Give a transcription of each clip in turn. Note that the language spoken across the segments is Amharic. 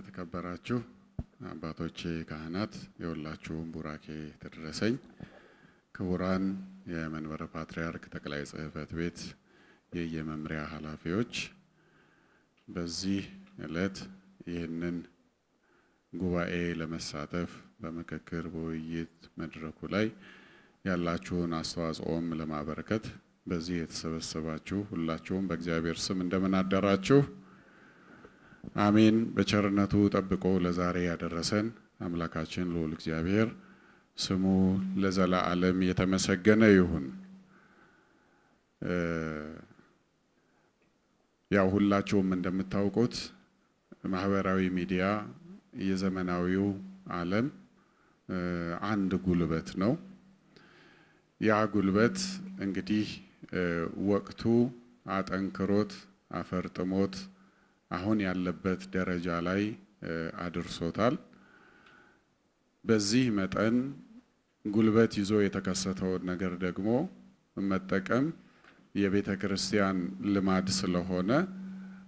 የተከበራችሁ አባቶቼ ካህናት፣ የሁላችሁም ቡራኬ ተደረሰኝ። ክቡራን የመንበረ ፓትርያርክ ጠቅላይ ጽህፈት ቤት የየመምሪያ ኃላፊዎች በዚህ ዕለት ይህንን ጉባኤ ለመሳተፍ በምክክር በውይይት መድረኩ ላይ ያላችሁን አስተዋጽኦም ለማበረከት በዚህ የተሰበሰባችሁ ሁላችሁም በእግዚአብሔር ስም እንደምን አደራችሁ? አሜን። በቸርነቱ ጠብቆ ለዛሬ ያደረሰን አምላካችን ልዑል እግዚአብሔር ስሙ ለዘላለም የተመሰገነ ይሁን። ያው ሁላችሁም እንደምታውቁት ማህበራዊ ሚዲያ የዘመናዊው ዓለም አንድ ጉልበት ነው። ያ ጉልበት እንግዲህ ወቅቱ አጠንክሮት አፈርጥሞት አሁን ያለበት ደረጃ ላይ አድርሶታል። በዚህ መጠን ጉልበት ይዞ የተከሰተውን ነገር ደግሞ መጠቀም የቤተ ክርስቲያን ልማድ ስለሆነ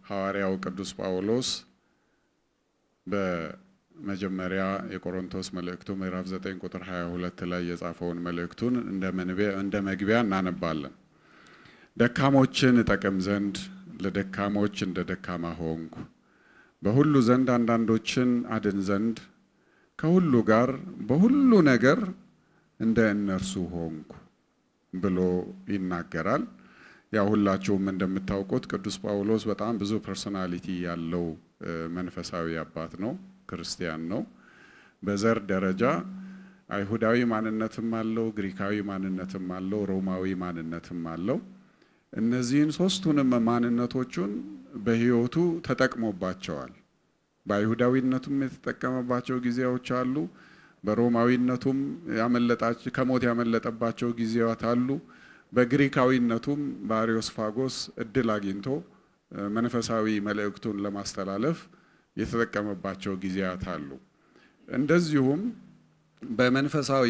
ሐዋርያው ቅዱስ ጳውሎስ በመጀመሪያ የቆሮንቶስ መልእክቱ ምዕራፍ 9 ቁጥር 22 ላይ የጻፈውን መልእክቱን እንደ መግቢያ እናነባለን። ደካሞችን እጠቅም ዘንድ ለደካሞች እንደ ደካማ ሆንኩ፣ በሁሉ ዘንድ አንዳንዶችን አድን ዘንድ ከሁሉ ጋር በሁሉ ነገር እንደ እነርሱ ሆንኩ ብሎ ይናገራል። ያ ሁላችሁም እንደምታውቁት ቅዱስ ጳውሎስ በጣም ብዙ ፐርሶናሊቲ ያለው መንፈሳዊ አባት ነው፣ ክርስቲያን ነው። በዘር ደረጃ አይሁዳዊ ማንነትም አለው፣ ግሪካዊ ማንነትም አለው፣ ሮማዊ ማንነትም አለው። እነዚህን ሶስቱንም ማንነቶቹን በህይወቱ ተጠቅሞባቸዋል። በአይሁዳዊነቱም የተጠቀመባቸው ጊዜያዎች አሉ። በሮማዊነቱም ያመለጣች ከሞት ያመለጠባቸው ጊዜያት አሉ። በግሪካዊነቱም በአሪዮስፋጎስ እድል አግኝቶ መንፈሳዊ መልእክቱን ለማስተላለፍ የተጠቀመባቸው ጊዜያት አሉ። እንደዚሁም በመንፈሳዊ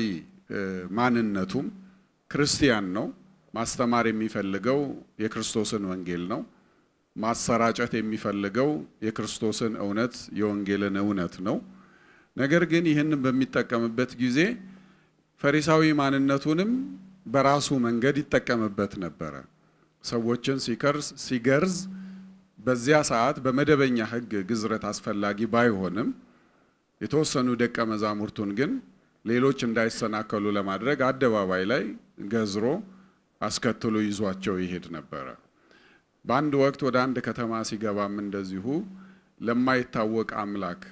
ማንነቱም ክርስቲያን ነው። ማስተማር የሚፈልገው የክርስቶስን ወንጌል ነው። ማሰራጨት የሚፈልገው የክርስቶስን እውነት የወንጌልን እውነት ነው። ነገር ግን ይህንን በሚጠቀምበት ጊዜ ፈሪሳዊ ማንነቱንም በራሱ መንገድ ይጠቀምበት ነበረ። ሰዎችን ሲከርስ ሲገርዝ በዚያ ሰዓት በመደበኛ ሕግ ግዝረት አስፈላጊ ባይሆንም የተወሰኑ ደቀ መዛሙርቱን ግን ሌሎች እንዳይሰናከሉ ለማድረግ አደባባይ ላይ ገዝሮ አስከትሎ ይዟቸው ይሄድ ነበረ። በአንድ ወቅት ወደ አንድ ከተማ ሲገባም እንደዚሁ ለማይታወቅ አምላክ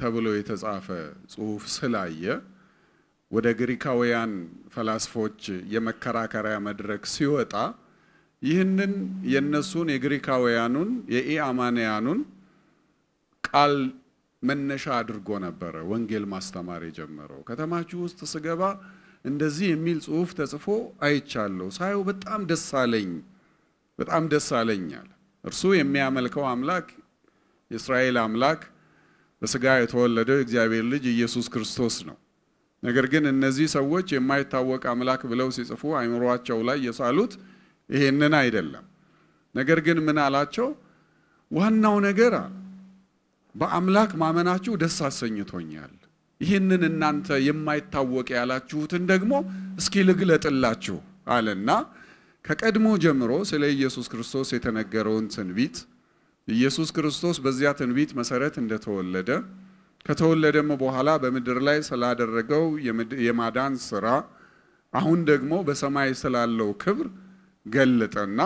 ተብሎ የተጻፈ ጽሁፍ ስላየ ወደ ግሪካውያን ፈላስፎች የመከራከሪያ መድረክ ሲወጣ ይህንን የእነሱን የግሪካውያኑን የኢአማንያኑን ቃል መነሻ አድርጎ ነበረ ወንጌል ማስተማር የጀመረው። ከተማችሁ ውስጥ ስገባ እንደዚህ የሚል ጽሁፍ ተጽፎ አይቻለሁ። ሳየው በጣም ደስ አለኝ፣ በጣም ደስ እርሱ የሚያመልከው አምላክ የእስራኤል አምላክ በስጋ የተወለደው እግዚአብሔር ልጅ ኢየሱስ ክርስቶስ ነው። ነገር ግን እነዚህ ሰዎች የማይታወቅ አምላክ ብለው ሲጽፉ አይምሯቸው ላይ የሳሉት ይሄንን አይደለም። ነገር ግን ምን አላቸው? ዋናው ነገር በአምላክ ማመናችሁ ደስ አሰኝቶኛል። ይህንን እናንተ የማይታወቅ ያላችሁትን ደግሞ እስኪ ልግለጥላችሁ አለና ከቀድሞ ጀምሮ ስለ ኢየሱስ ክርስቶስ የተነገረውን ትንቢት ኢየሱስ ክርስቶስ በዚያ ትንቢት መሰረት እንደተወለደ ከተወለደም በኋላ በምድር ላይ ስላደረገው የማዳን ስራ አሁን ደግሞ በሰማይ ስላለው ክብር ገለጠና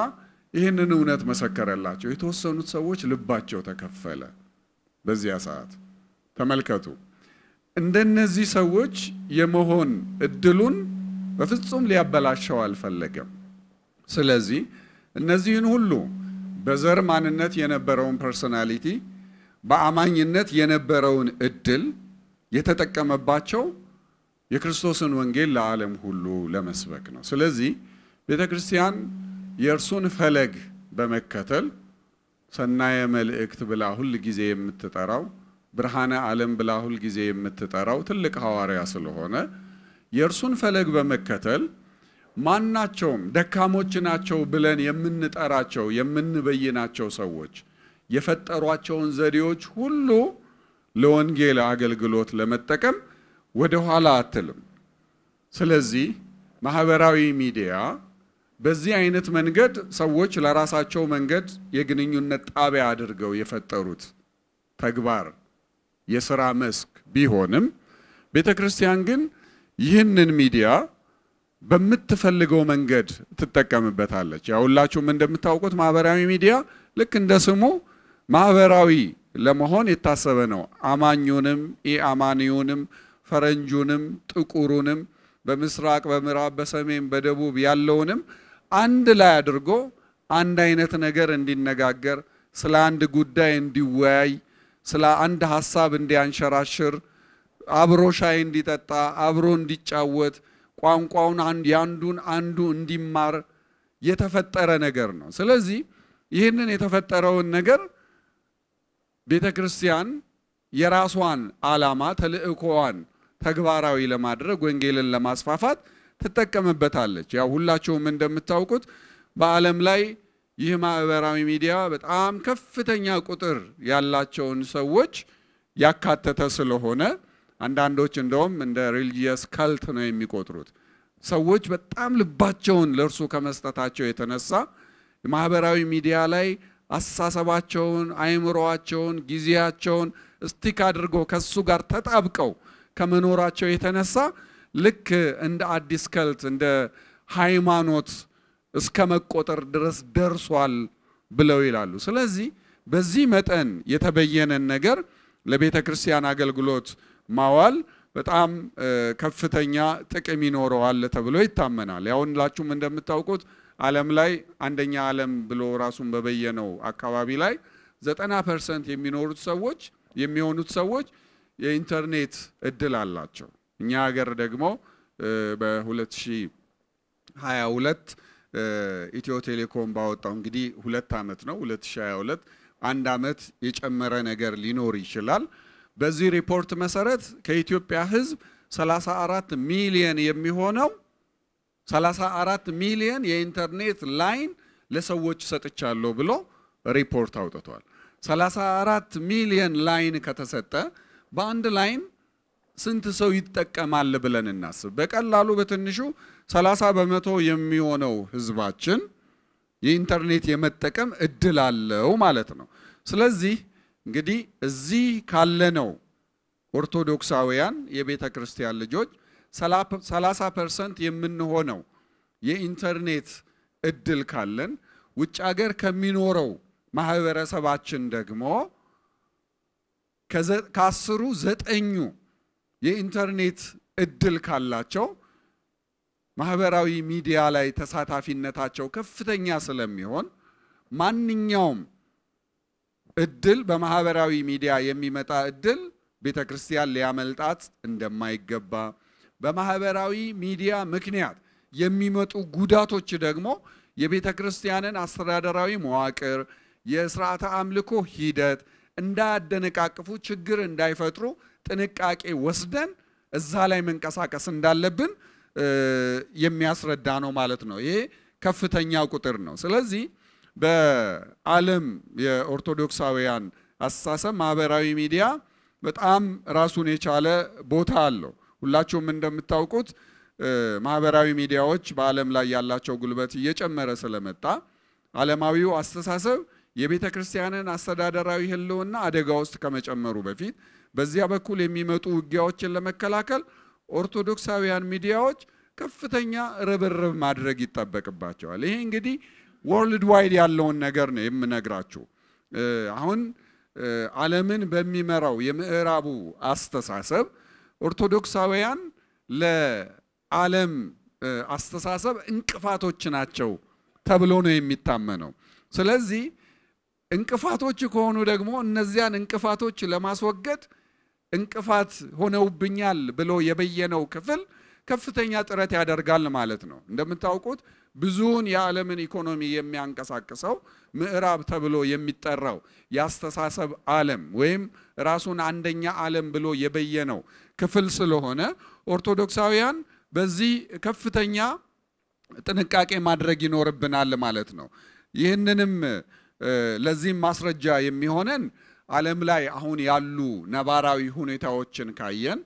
ይህንን እውነት መሰከረላቸው። የተወሰኑት ሰዎች ልባቸው ተከፈለ። በዚያ ሰዓት ተመልከቱ፣ እንደነዚህ ሰዎች የመሆን እድሉን በፍጹም ሊያበላሸው አልፈለገም። ስለዚህ እነዚህን ሁሉ በዘር ማንነት የነበረውን ፐርሶናሊቲ በአማኝነት የነበረውን እድል የተጠቀመባቸው የክርስቶስን ወንጌል ለዓለም ሁሉ ለመስበክ ነው። ስለዚህ ቤተ ክርስቲያን የእርሱን ፈለግ በመከተል ሰናየ መልእክት ብላ ሁል ጊዜ የምትጠራው ብርሃነ ዓለም ብላ ሁል ጊዜ የምትጠራው ትልቅ ሐዋርያ ስለሆነ የእርሱን ፈለግ በመከተል ማናቸውም ደካሞች ናቸው ብለን የምንጠራቸው የምንበይናቸው ሰዎች የፈጠሯቸውን ዘዴዎች ሁሉ ለወንጌል አገልግሎት ለመጠቀም ወደ ኋላ አትልም። ስለዚህ ማህበራዊ ሚዲያ በዚህ አይነት መንገድ ሰዎች ለራሳቸው መንገድ የግንኙነት ጣቢያ አድርገው የፈጠሩት ተግባር የስራ መስክ ቢሆንም ቤተ ክርስቲያን ግን ይህንን ሚዲያ በምትፈልገው መንገድ ትጠቀምበታለች። ያው ሁላችሁም እንደምታውቁት ማህበራዊ ሚዲያ ልክ እንደ ስሙ ማህበራዊ ለመሆን የታሰበ ነው። አማኙንም ኢአማኒውንም ፈረንጁንም ጥቁሩንም በምስራቅ በምዕራብ በሰሜን በደቡብ ያለውንም አንድ ላይ አድርጎ አንድ አይነት ነገር እንዲነጋገር፣ ስለ አንድ ጉዳይ እንዲወያይ፣ ስለ አንድ ሀሳብ እንዲያንሸራሽር፣ አብሮ ሻይ እንዲጠጣ፣ አብሮ እንዲጫወት ቋንቋውን ያንዱን አንዱ እንዲማር የተፈጠረ ነገር ነው። ስለዚህ ይህንን የተፈጠረውን ነገር ቤተ ክርስቲያን የራሷን ዓላማ ተልእኮዋን ተግባራዊ ለማድረግ ወንጌልን ለማስፋፋት ትጠቀምበታለች። ያው ሁላችሁም እንደምታውቁት በዓለም ላይ ይህ ማህበራዊ ሚዲያ በጣም ከፍተኛ ቁጥር ያላቸውን ሰዎች ያካተተ ስለሆነ አንዳንዶች እንደውም እንደ ሪሊጂየስ ካልት ነው የሚቆጥሩት። ሰዎች በጣም ልባቸውን ለእርሱ ከመስጠታቸው የተነሳ ማህበራዊ ሚዲያ ላይ አሳሰባቸውን፣ አይምሮአቸውን፣ ጊዜያቸውን እስቲክ አድርገው ከሱ ጋር ተጣብቀው ከመኖራቸው የተነሳ ልክ እንደ አዲስ ከልት እንደ ሃይማኖት እስከ መቆጠር ድረስ ደርሷል ብለው ይላሉ። ስለዚህ በዚህ መጠን የተበየነን ነገር ለቤተ ክርስቲያን አገልግሎት ማዋል በጣም ከፍተኛ ጥቅም ይኖረዋል ተብሎ ይታመናል። ያሁን ላችሁም እንደምታውቁት ዓለም ላይ አንደኛ ዓለም ብሎ ራሱን በበየነው አካባቢ ላይ ዘጠና ፐርሰንት የሚኖሩት ሰዎች የሚሆኑት ሰዎች የኢንተርኔት እድል አላቸው። እኛ ሀገር ደግሞ በ2022 ኢትዮ ቴሌኮም ባወጣው እንግዲህ ሁለት ዓመት ነው 2022 አንድ ዓመት የጨመረ ነገር ሊኖር ይችላል። በዚህ ሪፖርት መሰረት ከኢትዮጵያ ህዝብ 34 ሚሊየን የሚሆነው 34 ሚሊየን የኢንተርኔት ላይን ለሰዎች ሰጥቻለሁ ብሎ ሪፖርት አውጥቷል። 34 ሚሊየን ላይን ከተሰጠ በአንድ ላይን ስንት ሰው ይጠቀማል ብለን እናስብ። በቀላሉ በትንሹ 30 በመቶ የሚሆነው ህዝባችን የኢንተርኔት የመጠቀም እድል አለው ማለት ነው። ስለዚህ እንግዲህ እዚህ ካለነው ኦርቶዶክሳውያን የቤተ ክርስቲያን ልጆች 30 ፐርሰንት የምንሆነው የኢንተርኔት እድል ካለን ውጭ ሀገር ከሚኖረው ማህበረሰባችን ደግሞ ከአስሩ ዘጠኙ የኢንተርኔት እድል ካላቸው ማህበራዊ ሚዲያ ላይ ተሳታፊነታቸው ከፍተኛ ስለሚሆን ማንኛውም እድል በማህበራዊ ሚዲያ የሚመጣ እድል ቤተ ክርስቲያን ሊያመልጣት እንደማይገባ በማህበራዊ ሚዲያ ምክንያት የሚመጡ ጉዳቶች ደግሞ የቤተ ክርስቲያንን አስተዳደራዊ መዋቅር፣ የስርዓተ አምልኮ ሂደት እንዳያደነቃቅፉ፣ ችግር እንዳይፈጥሩ ጥንቃቄ ወስደን እዛ ላይ መንቀሳቀስ እንዳለብን የሚያስረዳ ነው ማለት ነው። ይሄ ከፍተኛ ቁጥር ነው። ስለዚህ በዓለም የኦርቶዶክሳውያን አስተሳሰብ ማህበራዊ ሚዲያ በጣም ራሱን የቻለ ቦታ አለው። ሁላችሁም እንደምታውቁት ማህበራዊ ሚዲያዎች በዓለም ላይ ያላቸው ጉልበት እየጨመረ ስለመጣ ዓለማዊው አስተሳሰብ የቤተ ክርስቲያንን አስተዳደራዊ ህልውና አደጋ ውስጥ ከመጨመሩ በፊት በዚያ በኩል የሚመጡ ውጊያዎችን ለመከላከል ኦርቶዶክሳውያን ሚዲያዎች ከፍተኛ ርብርብ ማድረግ ይጠበቅባቸዋል። ይሄ እንግዲህ ወርልድ ዋይድ ያለውን ነገር ነው የምነግራችሁ። አሁን ዓለምን በሚመራው የምዕራቡ አስተሳሰብ ኦርቶዶክሳውያን ለዓለም አስተሳሰብ እንቅፋቶች ናቸው ተብሎ ነው የሚታመነው። ስለዚህ እንቅፋቶች ከሆኑ ደግሞ እነዚያን እንቅፋቶች ለማስወገድ እንቅፋት ሆነውብኛል ብሎ የበየነው ክፍል ከፍተኛ ጥረት ያደርጋል ማለት ነው። እንደምታውቁት ብዙውን የዓለምን ኢኮኖሚ የሚያንቀሳቅሰው ምዕራብ ተብሎ የሚጠራው የአስተሳሰብ ዓለም ወይም ራሱን አንደኛ ዓለም ብሎ የበየነው ክፍል ስለሆነ ኦርቶዶክሳውያን በዚህ ከፍተኛ ጥንቃቄ ማድረግ ይኖርብናል ማለት ነው። ይህንንም ለዚህም ማስረጃ የሚሆነን ዓለም ላይ አሁን ያሉ ነባራዊ ሁኔታዎችን ካየን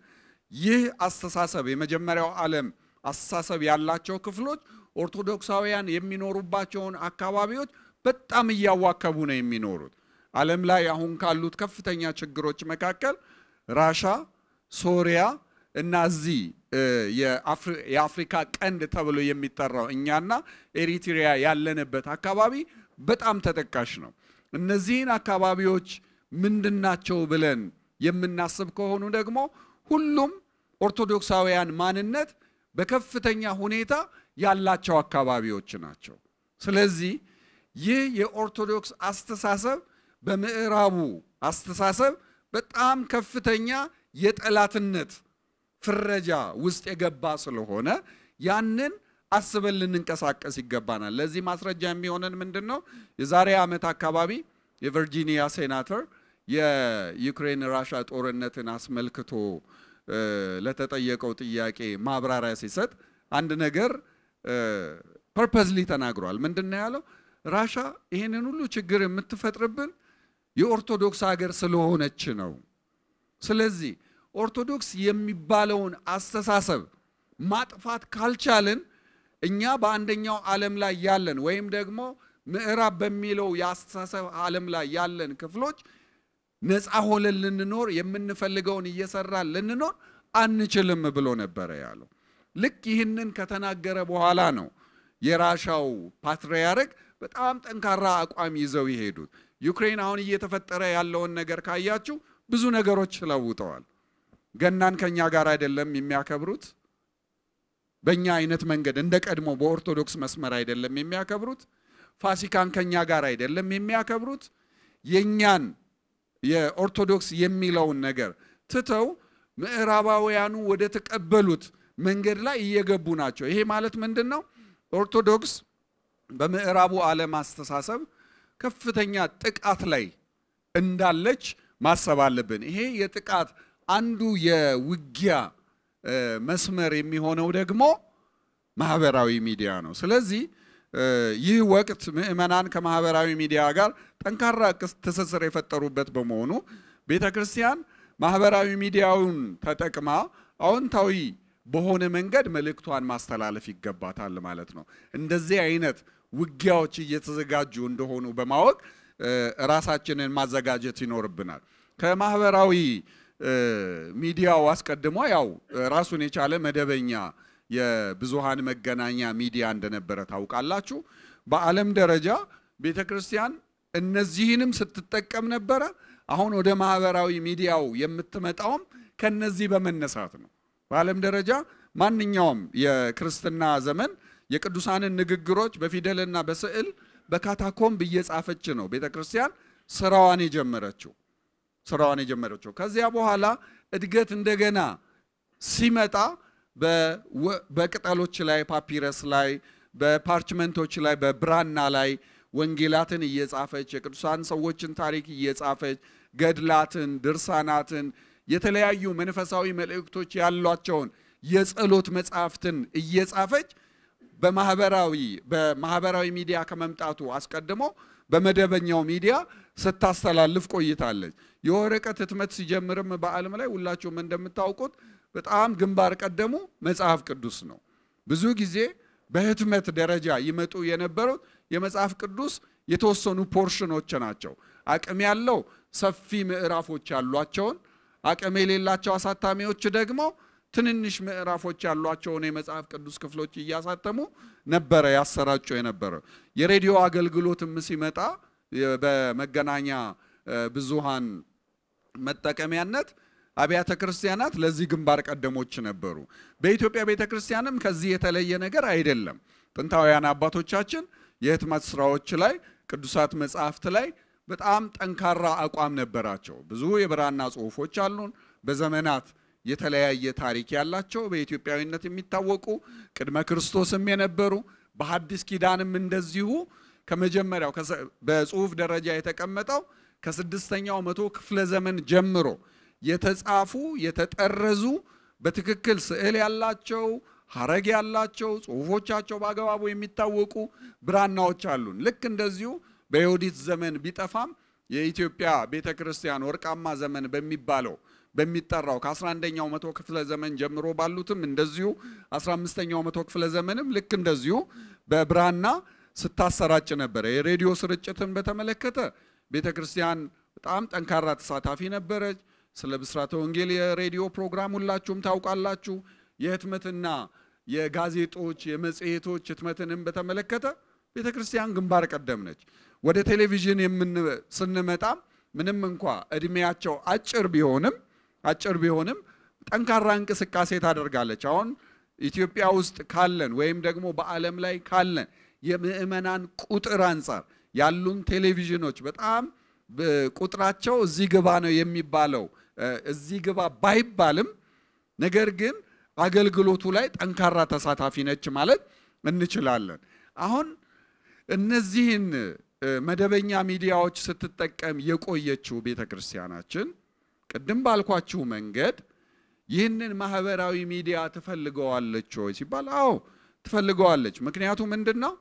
ይህ አስተሳሰብ የመጀመሪያው ዓለም አስተሳሰብ ያላቸው ክፍሎች ኦርቶዶክሳውያን የሚኖሩባቸውን አካባቢዎች በጣም እያዋከቡ ነው የሚኖሩት። ዓለም ላይ አሁን ካሉት ከፍተኛ ችግሮች መካከል ራሻ፣ ሶሪያ እና እዚህ የአፍሪካ ቀንድ ተብሎ የሚጠራው እኛና ኤሪትሪያ ያለንበት አካባቢ በጣም ተጠቃሽ ነው። እነዚህን አካባቢዎች ምንድናቸው ብለን የምናስብ ከሆኑ ደግሞ ሁሉም ኦርቶዶክሳውያን ማንነት በከፍተኛ ሁኔታ ያላቸው አካባቢዎች ናቸው። ስለዚህ ይህ የኦርቶዶክስ አስተሳሰብ በምዕራቡ አስተሳሰብ በጣም ከፍተኛ የጠላትነት ፍረጃ ውስጥ የገባ ስለሆነ ያንን አስበን ልንንቀሳቀስ ይገባናል። ለዚህ ማስረጃ የሚሆነን ምንድን ነው? የዛሬ ዓመት አካባቢ የቨርጂኒያ ሴናተር የዩክሬን ራሻ ጦርነትን አስመልክቶ ለተጠየቀው ጥያቄ ማብራሪያ ሲሰጥ አንድ ነገር ፐርፐዝሊ ተናግሯል። ምንድን ነው ያለው? ራሻ ይህንን ሁሉ ችግር የምትፈጥርብን የኦርቶዶክስ ሀገር ስለሆነች ነው። ስለዚህ ኦርቶዶክስ የሚባለውን አስተሳሰብ ማጥፋት ካልቻልን እኛ በአንደኛው ዓለም ላይ ያለን ወይም ደግሞ ምዕራብ በሚለው የአስተሳሰብ ዓለም ላይ ያለን ክፍሎች ነፃ ሆነን ልንኖር የምንፈልገውን እየሰራን ልንኖር አንችልም ብሎ ነበረ ያለው። ልክ ይህንን ከተናገረ በኋላ ነው የራሻው ፓትርያርክ በጣም ጠንካራ አቋም ይዘው የሄዱት። ዩክሬን አሁን እየተፈጠረ ያለውን ነገር ካያችሁ ብዙ ነገሮች ተለውጠዋል። ገናን ከኛ ጋር አይደለም የሚያከብሩት በእኛ አይነት መንገድ እንደ ቀድሞ በኦርቶዶክስ መስመር አይደለም የሚያከብሩት። ፋሲካን ከኛ ጋር አይደለም የሚያከብሩት። የእኛን የኦርቶዶክስ የሚለውን ነገር ትተው ምዕራባውያኑ ወደ ተቀበሉት መንገድ ላይ እየገቡ ናቸው። ይሄ ማለት ምንድን ነው? ኦርቶዶክስ በምዕራቡ ዓለም አስተሳሰብ ከፍተኛ ጥቃት ላይ እንዳለች ማሰብ አለብን። ይሄ የጥቃት አንዱ የውጊያ መስመር የሚሆነው ደግሞ ማህበራዊ ሚዲያ ነው። ስለዚህ ይህ ወቅት ምዕመናን ከማህበራዊ ሚዲያ ጋር ጠንካራ ትስስር የፈጠሩበት በመሆኑ ቤተ ክርስቲያን ማህበራዊ ሚዲያውን ተጠቅማ አዎንታዊ በሆነ መንገድ መልእክቷን ማስተላለፍ ይገባታል ማለት ነው። እንደዚህ አይነት ውጊያዎች እየተዘጋጁ እንደሆኑ በማወቅ ራሳችንን ማዘጋጀት ይኖርብናል። ከማህበራዊ ሚዲያው አስቀድሞ ያው ራሱን የቻለ መደበኛ የብዙሃን መገናኛ ሚዲያ እንደነበረ ታውቃላችሁ። በዓለም ደረጃ ቤተ ክርስቲያን እነዚህንም ስትጠቀም ነበረ። አሁን ወደ ማህበራዊ ሚዲያው የምትመጣውም ከነዚህ በመነሳት ነው። በዓለም ደረጃ ማንኛውም የክርስትና ዘመን የቅዱሳንን ንግግሮች በፊደልና በስዕል በካታኮምብ እየጻፈች ነው ቤተ ክርስቲያን ስራዋን የጀመረችው ስራዋን የጀመረችው። ከዚያ በኋላ እድገት እንደገና ሲመጣ በቅጠሎች ላይ፣ ፓፒረስ ላይ፣ በፓርችመንቶች ላይ፣ በብራና ላይ ወንጌላትን እየጻፈች የቅዱሳን ሰዎችን ታሪክ እየጻፈች ገድላትን፣ ድርሳናትን የተለያዩ መንፈሳዊ መልእክቶች ያሏቸውን የጸሎት መጽሐፍትን እየጻፈች በማህበራዊ በማህበራዊ ሚዲያ ከመምጣቱ አስቀድሞ በመደበኛው ሚዲያ ስታስተላልፍ ቆይታለች። የወረቀት ህትመት ሲጀምርም በዓለም ላይ ሁላችሁም እንደምታውቁት በጣም ግንባር ቀደሙ መጽሐፍ ቅዱስ ነው። ብዙ ጊዜ በህትመት ደረጃ ይመጡ የነበሩት የመጽሐፍ ቅዱስ የተወሰኑ ፖርሽኖች ናቸው። አቅም ያለው ሰፊ ምዕራፎች ያሏቸውን አቅም የሌላቸው አሳታሚዎች ደግሞ ትንንሽ ምዕራፎች ያሏቸውን የመጽሐፍ ቅዱስ ክፍሎች እያሳተሙ ነበረ ያሰራጩ የነበረ። የሬዲዮ አገልግሎትም ሲመጣ በመገናኛ ብዙሃን መጠቀሚያነት አብያተ ክርስቲያናት ለዚህ ግንባር ቀደሞች ነበሩ። በኢትዮጵያ ቤተ ክርስቲያንም ከዚህ የተለየ ነገር አይደለም። ጥንታውያን አባቶቻችን የህትመት ስራዎች ላይ፣ ቅዱሳት መጽሐፍት ላይ በጣም ጠንካራ አቋም ነበራቸው። ብዙ የብራና ጽሁፎች አሉን። በዘመናት የተለያየ ታሪክ ያላቸው በኢትዮጵያዊነት የሚታወቁ ቅድመ ክርስቶስም የነበሩ በሐዲስ ኪዳንም እንደዚሁ ከመጀመሪያው በጽሁፍ ደረጃ የተቀመጠው ከስድስተኛው መቶ ክፍለ ዘመን ጀምሮ የተጻፉ የተጠረዙ በትክክል ስዕል ያላቸው ሀረግ ያላቸው ጽሁፎቻቸው በአግባቡ የሚታወቁ ብራናዎች አሉን። ልክ እንደዚሁ በዮዲት ዘመን ቢጠፋም የኢትዮጵያ ቤተ ክርስቲያን ወርቃማ ዘመን በሚባለው በሚጠራው ከ11ኛው መቶ ክፍለ ዘመን ጀምሮ ባሉትም እንደዚሁ 15ኛው መቶ ክፍለ ዘመንም ልክ እንደዚሁ በብራና ስታሰራጭ ነበረ። የሬዲዮ ስርጭትን በተመለከተ ቤተ ክርስቲያን በጣም ጠንካራ ተሳታፊ ነበረች። ስለ ብስራተ ወንጌል የሬዲዮ ፕሮግራም ሁላችሁም ታውቃላችሁ። የህትመትና የጋዜጦች የመጽሔቶች ህትመትንም በተመለከተ ቤተ ክርስቲያን ግንባር ቀደም ነች። ወደ ቴሌቪዥን ስንመጣ ምንም እንኳ እድሜያቸው አጭር ቢሆንም አጭር ቢሆንም ጠንካራ እንቅስቃሴ ታደርጋለች። አሁን ኢትዮጵያ ውስጥ ካለን ወይም ደግሞ በዓለም ላይ ካለን የምዕመናን ቁጥር አንጻር ያሉን ቴሌቪዥኖች በጣም ቁጥራቸው እዚህ ግባ ነው የሚባለው እዚህ ግባ ባይባልም ነገር ግን አገልግሎቱ ላይ ጠንካራ ተሳታፊ ነች ማለት እንችላለን። አሁን እነዚህን መደበኛ ሚዲያዎች ስትጠቀም የቆየችው ቤተ ክርስቲያናችን ቅድም ባልኳችሁ መንገድ ይህንን ማህበራዊ ሚዲያ ትፈልገዋለች ወይ ሲባል፣ አዎ ትፈልገዋለች። ምክንያቱ ምንድን ነው?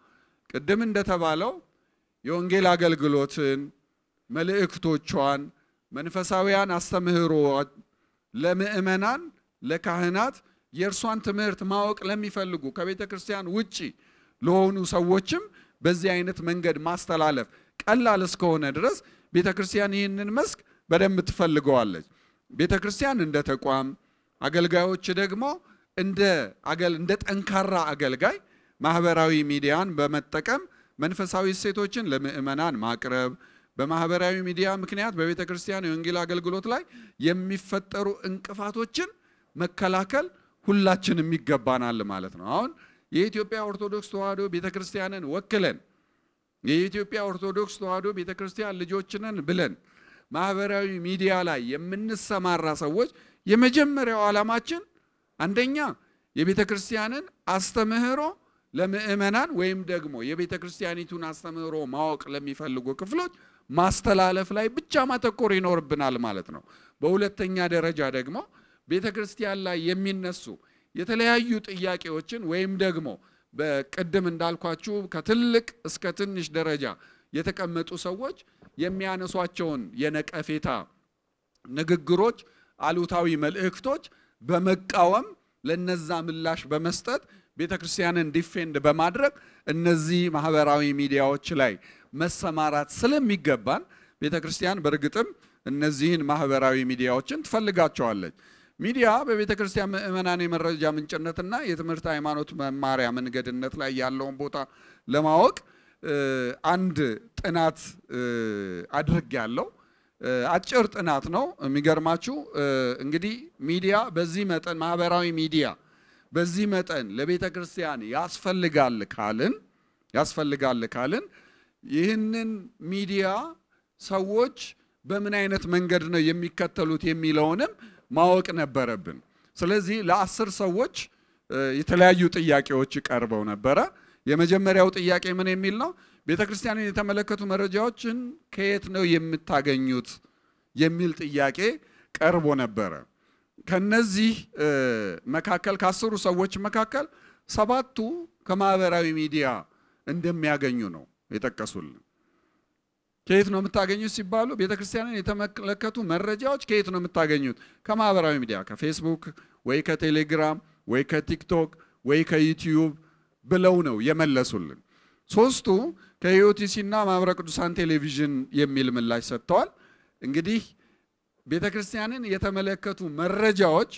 ቅድም እንደተባለው የወንጌል አገልግሎትን፣ መልእክቶቿን፣ መንፈሳዊያን አስተምህሮ ለምእመናን፣ ለካህናት የእርሷን ትምህርት ማወቅ ለሚፈልጉ ከቤተ ክርስቲያን ውጪ ለሆኑ ሰዎችም በዚህ አይነት መንገድ ማስተላለፍ ቀላል እስከሆነ ድረስ ቤተ ክርስቲያን ይህንን መስክ በደንብ ትፈልገዋለች። ቤተ ክርስቲያን እንደ ተቋም፣ አገልጋዮች ደግሞ እንደ ጠንካራ አገልጋይ ማህበራዊ ሚዲያን በመጠቀም መንፈሳዊ እሴቶችን ለምእመናን ማቅረብ በማህበራዊ ሚዲያ ምክንያት በቤተ ክርስቲያን የወንጌል አገልግሎት ላይ የሚፈጠሩ እንቅፋቶችን መከላከል ሁላችንም ይገባናል ማለት ነው አሁን የኢትዮጵያ ኦርቶዶክስ ተዋሕዶ ቤተክርስቲያንን ወክለን የኢትዮጵያ ኦርቶዶክስ ተዋሕዶ ቤተክርስቲያን ልጆችንን ብለን ማህበራዊ ሚዲያ ላይ የምንሰማራ ሰዎች የመጀመሪያው ዓላማችን አንደኛ የቤተ ክርስቲያንን አስተምህሮ ለምእመናን ወይም ደግሞ የቤተ ክርስቲያኒቱን አስተምህሮ ማወቅ ለሚፈልጉ ክፍሎች ማስተላለፍ ላይ ብቻ ማተኮር ይኖርብናል ማለት ነው። በሁለተኛ ደረጃ ደግሞ ቤተ ክርስቲያን ላይ የሚነሱ የተለያዩ ጥያቄዎችን ወይም ደግሞ በቅድም እንዳልኳችሁ ከትልቅ እስከ ትንሽ ደረጃ የተቀመጡ ሰዎች የሚያነሷቸውን የነቀፌታ ንግግሮች፣ አሉታዊ መልእክቶች በመቃወም ለነዛ ምላሽ በመስጠት ቤተ ክርስቲያንን ዲፌንድ በማድረግ እነዚህ ማህበራዊ ሚዲያዎች ላይ መሰማራት ስለሚገባን ቤተ ክርስቲያን በእርግጥም እነዚህን ማህበራዊ ሚዲያዎችን ትፈልጋቸዋለች። ሚዲያ በቤተ ክርስቲያን ምእመናን የመረጃ ምንጭነትና የትምህርት ሃይማኖት መማሪያ መንገድነት ላይ ያለውን ቦታ ለማወቅ አንድ ጥናት አድርግ ያለው አጭር ጥናት ነው። የሚገርማችሁ እንግዲህ ሚዲያ በዚህ መጠን ማህበራዊ ሚዲያ በዚህ መጠን ለቤተ ክርስቲያን ያስፈልጋል ካልን ያስፈልጋል ካልን ይህንን ሚዲያ ሰዎች በምን አይነት መንገድ ነው የሚከተሉት የሚለውንም ማወቅ ነበረብን። ስለዚህ ለአስር ሰዎች የተለያዩ ጥያቄዎች ቀርበው ነበረ። የመጀመሪያው ጥያቄ ምን የሚል ነው? ቤተ ክርስቲያንን የተመለከቱ መረጃዎችን ከየት ነው የምታገኙት የሚል ጥያቄ ቀርቦ ነበረ። ከነዚህ መካከል ከአስሩ ሰዎች መካከል ሰባቱ ከማህበራዊ ሚዲያ እንደሚያገኙ ነው የጠቀሱልን። ከየት ነው የምታገኙት ሲባሉ ቤተ ክርስቲያንን የተመለከቱ መረጃዎች ከየት ነው የምታገኙት? ከማህበራዊ ሚዲያ ከፌስቡክ ወይ ከቴሌግራም ወይ ከቲክቶክ ወይ ከዩቲዩብ ብለው ነው የመለሱልን። ሶስቱ ከዩቲሲና ማህበረ ቅዱሳን ቴሌቪዥን የሚል ምላሽ ሰጥተዋል። እንግዲህ ቤተ ክርስቲያንን የተመለከቱ መረጃዎች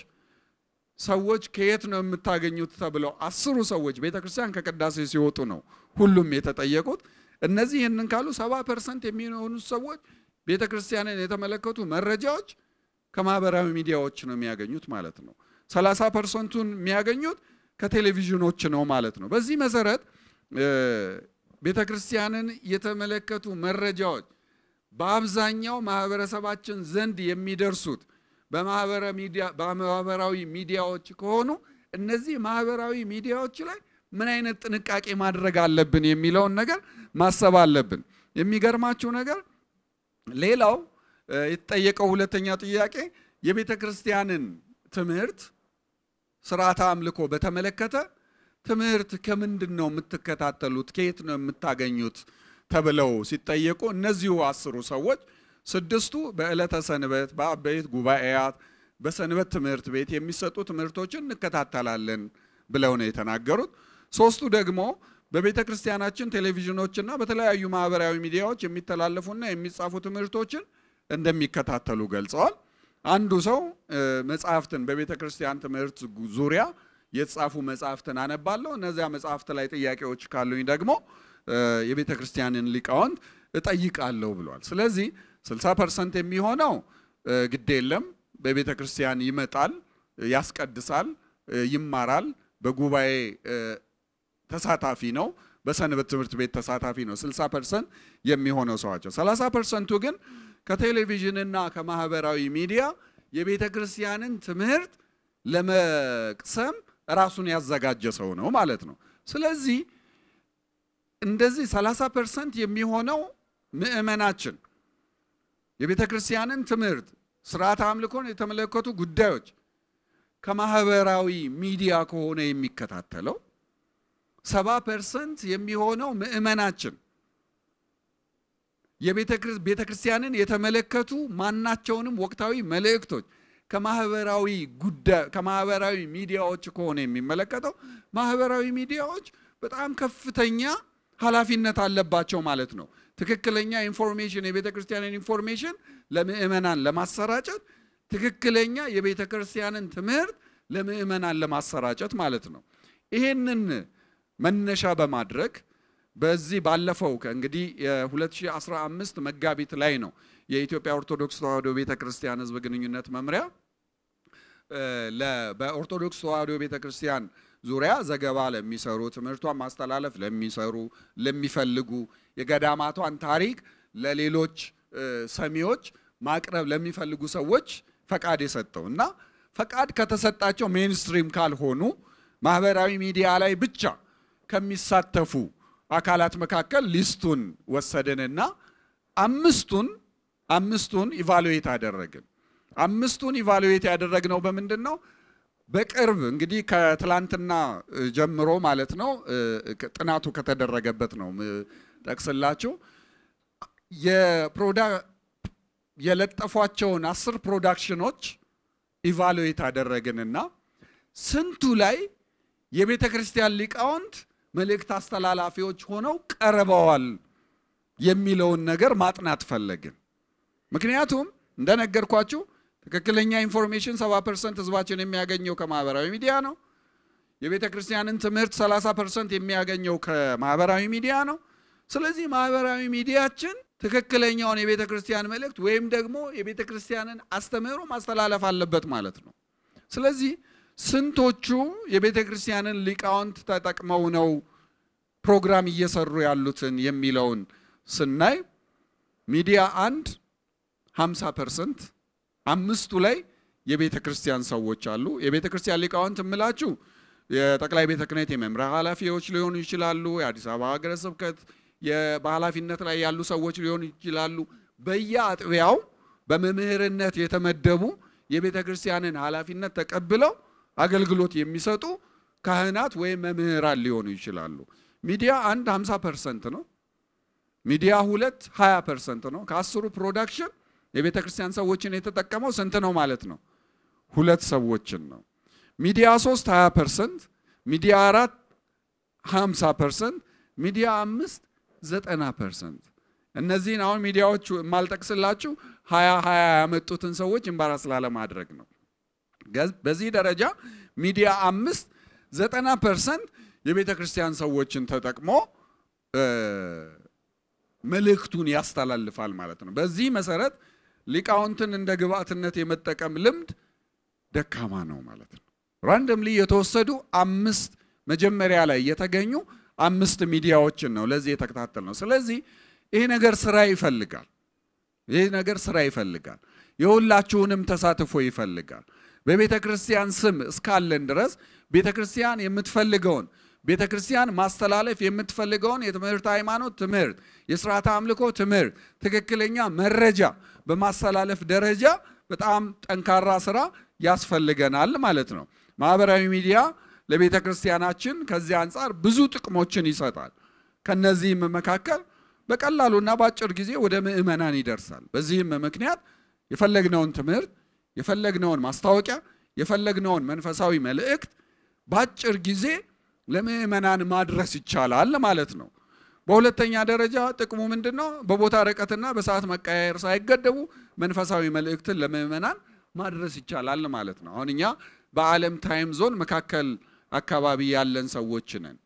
ሰዎች ከየት ነው የምታገኙት ተብለው አስሩ ሰዎች ቤተ ክርስቲያን ከቅዳሴ ሲወጡ ነው ሁሉም የተጠየቁት። እነዚህ ይህንን ካሉ ሰባ ፐርሰንት የሚሆኑ ሰዎች ቤተ ክርስቲያንን የተመለከቱ መረጃዎች ከማህበራዊ ሚዲያዎች ነው የሚያገኙት ማለት ነው። ሰላሳ ፐርሰንቱን የሚያገኙት ከቴሌቪዥኖች ነው ማለት ነው። በዚህ መሰረት ቤተ ክርስቲያንን የተመለከቱ መረጃዎች በአብዛኛው ማህበረሰባችን ዘንድ የሚደርሱት በማህበራዊ ሚዲያዎች ከሆኑ እነዚህ ማህበራዊ ሚዲያዎች ላይ ምን አይነት ጥንቃቄ ማድረግ አለብን የሚለውን ነገር ማሰብ አለብን። የሚገርማችሁ ነገር ሌላው የተጠየቀው ሁለተኛው ጥያቄ የቤተ ክርስቲያንን ትምህርት ስርዓተ አምልኮ በተመለከተ ትምህርት ከምንድን ነው የምትከታተሉት? ከየት ነው የምታገኙት? ተብለው ሲጠየቁ እነዚሁ አስሩ ሰዎች ስድስቱ በዕለተ ሰንበት በአበይት ጉባኤያት በሰንበት ትምህርት ቤት የሚሰጡ ትምህርቶችን እንከታተላለን ብለው ነው የተናገሩት። ሶስቱ ደግሞ በቤተ ክርስቲያናችን ቴሌቪዥኖችና በተለያዩ ማህበራዊ ሚዲያዎች የሚተላለፉና የሚጻፉ ትምህርቶችን እንደሚከታተሉ ገልጸዋል። አንዱ ሰው መጽሐፍትን በቤተ ክርስቲያን ትምህርት ዙሪያ የተጻፉ መጽሐፍትን አነባለሁ። እነዚያ መጽሐፍት ላይ ጥያቄዎች ካሉኝ ደግሞ የቤተ ክርስቲያንን ሊቃውንት እጠይቃለሁ ብሏል። ስለዚህ 60 ፐርሰንት የሚሆነው ግድ የለም በቤተ ክርስቲያን ይመጣል፣ ያስቀድሳል፣ ይማራል፣ በጉባኤ ተሳታፊ ነው። በሰንበት ትምህርት ቤት ተሳታፊ ነው። 60 ፐርሰንት የሚሆነው ሰዋቸው 30 ፐርሰንቱ ግን ከቴሌቪዥንና ከማህበራዊ ሚዲያ የቤተ ክርስቲያንን ትምህርት ለመቅሰም ራሱን ያዘጋጀ ሰው ነው ማለት ነው። ስለዚህ እንደዚህ 30 ፐርሰንት የሚሆነው ምእመናችን የቤተ ክርስቲያንን ትምህርት ስርዓት አምልኮን የተመለከቱ ጉዳዮች ከማህበራዊ ሚዲያ ከሆነ የሚከታተለው ሰባ ፐርሰንት የሚሆነው ምእመናችን የቤተ ክርስቲያንን የተመለከቱ ማናቸውንም ወቅታዊ መልእክቶች ከማህበራዊ ጉዳይ ከማህበራዊ ሚዲያዎች ከሆነ የሚመለከተው ማህበራዊ ሚዲያዎች በጣም ከፍተኛ ኃላፊነት አለባቸው ማለት ነው። ትክክለኛ ኢንፎርሜሽን የቤተ ክርስቲያንን ኢንፎርሜሽን ለምእመናን ለማሰራጨት ትክክለኛ የቤተ ክርስቲያንን ትምህርት ለምእመናን ለማሰራጨት ማለት ነው። ይሄንን መነሻ በማድረግ በዚህ ባለፈው እንግዲህ የ2015 መጋቢት ላይ ነው የኢትዮጵያ ኦርቶዶክስ ተዋሕዶ ቤተ ክርስቲያን ሕዝብ ግንኙነት መምሪያ በኦርቶዶክስ ተዋሕዶ ቤተ ክርስቲያን ዙሪያ ዘገባ ለሚሰሩ ትምህርቷን ማስተላለፍ ለሚሰሩ ለሚፈልጉ የገዳማቷን ታሪክ ለሌሎች ሰሚዎች ማቅረብ ለሚፈልጉ ሰዎች ፈቃድ የሰጠው እና ፈቃድ ከተሰጣቸው ሜንስትሪም ካልሆኑ ማህበራዊ ሚዲያ ላይ ብቻ ከሚሳተፉ አካላት መካከል ሊስቱን ወሰድንና አምስቱን አምስቱን ኢቫሉዌት አደረግን። አምስቱን ኢቫሉዌት ያደረግነው በምንድን ነው? በቅርብ እንግዲህ ከትላንትና ጀምሮ ማለት ነው ጥናቱ ከተደረገበት ነው ጠቅስላችሁ የለጠፏቸውን አስር ፕሮዳክሽኖች ኢቫሉዌት አደረግንና ስንቱ ላይ የቤተ ክርስቲያን ሊቃውንት መልእክት አስተላላፊዎች ሆነው ቀርበዋል የሚለውን ነገር ማጥናት ፈለግን። ምክንያቱም እንደነገርኳችሁ ትክክለኛ ኢንፎርሜሽን 70 ፐርሰንት ህዝባችን የሚያገኘው ከማህበራዊ ሚዲያ ነው። የቤተ ክርስቲያንን ትምህርት 30 ፐርሰንት የሚያገኘው ከማህበራዊ ሚዲያ ነው። ስለዚህ ማህበራዊ ሚዲያችን ትክክለኛውን የቤተ ክርስቲያን መልእክት ወይም ደግሞ የቤተ ክርስቲያንን አስተምህሮ ማስተላለፍ አለበት ማለት ነው። ስለዚህ ስንቶቹ የቤተ ክርስቲያንን ሊቃውንት ተጠቅመው ነው ፕሮግራም እየሰሩ ያሉትን የሚለውን ስናይ ሚዲያ አንድ 50 ፐርሰንት፣ አምስቱ ላይ የቤተ ክርስቲያን ሰዎች አሉ። የቤተ ክርስቲያን ሊቃውንት የምላችሁ የጠቅላይ ቤተ ክህነት የመምሪያ ኃላፊዎች ሊሆኑ ይችላሉ። የአዲስ አበባ ሀገረ ስብከት በኃላፊነት ላይ ያሉ ሰዎች ሊሆኑ ይችላሉ። በየአጥቢያው በመምህርነት የተመደቡ የቤተ ክርስቲያንን ኃላፊነት ተቀብለው አገልግሎት የሚሰጡ ካህናት ወይም መምህራን ሊሆኑ ይችላሉ። ሚዲያ አንድ 50 ፐርሰንት ነው። ሚዲያ ሁለት 20 ፐርሰንት ነው። ከአስሩ ፕሮዳክሽን የቤተ ክርስቲያን ሰዎችን የተጠቀመው ስንት ነው ማለት ነው? ሁለት ሰዎችን ነው። ሚዲያ ሶስት 20 ፐርሰንት፣ ሚዲያ አራት 50 ፐርሰንት፣ ሚዲያ አምስት 90 ፐርሰንት። እነዚህን አሁን ሚዲያዎቹ የማልጠቅስላችሁ 20 20 ያመጡትን ሰዎች እምባራ ስላለማድረግ ነው። በዚህ ደረጃ ሚዲያ አምስት ዘጠና ፐርሰንት የቤተ ክርስቲያን ሰዎችን ተጠቅሞ መልእክቱን ያስተላልፋል ማለት ነው። በዚህ መሰረት ሊቃውንትን እንደ ግብአትነት የመጠቀም ልምድ ደካማ ነው ማለት ነው። ራንደምሊ የተወሰዱ አምስት መጀመሪያ ላይ የተገኙ አምስት ሚዲያዎችን ነው ለዚህ የተከታተል ነው። ስለዚህ ይሄ ነገር ስራ ይፈልጋል። ይሄ ነገር ስራ ይፈልጋል። የሁላችሁንም ተሳትፎ ይፈልጋል። በቤተ ክርስቲያን ስም እስካለን ድረስ ቤተ ክርስቲያን የምትፈልገውን ቤተ ክርስቲያን ማስተላለፍ የምትፈልገውን የትምህርት ሃይማኖት ትምህርት፣ የስርዓተ አምልኮ ትምህርት፣ ትክክለኛ መረጃ በማስተላለፍ ደረጃ በጣም ጠንካራ ስራ ያስፈልገናል ማለት ነው። ማህበራዊ ሚዲያ ለቤተ ክርስቲያናችን ከዚህ አንጻር ብዙ ጥቅሞችን ይሰጣል። ከነዚህም መካከል በቀላሉና በአጭር ጊዜ ወደ ምዕመናን ይደርሳል። በዚህም ምክንያት የፈለግነውን ትምህርት የፈለግነውን ማስታወቂያ የፈለግነውን መንፈሳዊ መልእክት በአጭር ጊዜ ለምእመናን ማድረስ ይቻላል ማለት ነው። በሁለተኛ ደረጃ ጥቅሙ ምንድን ነው? በቦታ ርቀትና በሰዓት መቀያየር ሳይገደቡ መንፈሳዊ መልእክትን ለምእመናን ማድረስ ይቻላል ማለት ነው። አሁን እኛ በዓለም ታይም ዞን መካከል አካባቢ ያለን ሰዎች ነን።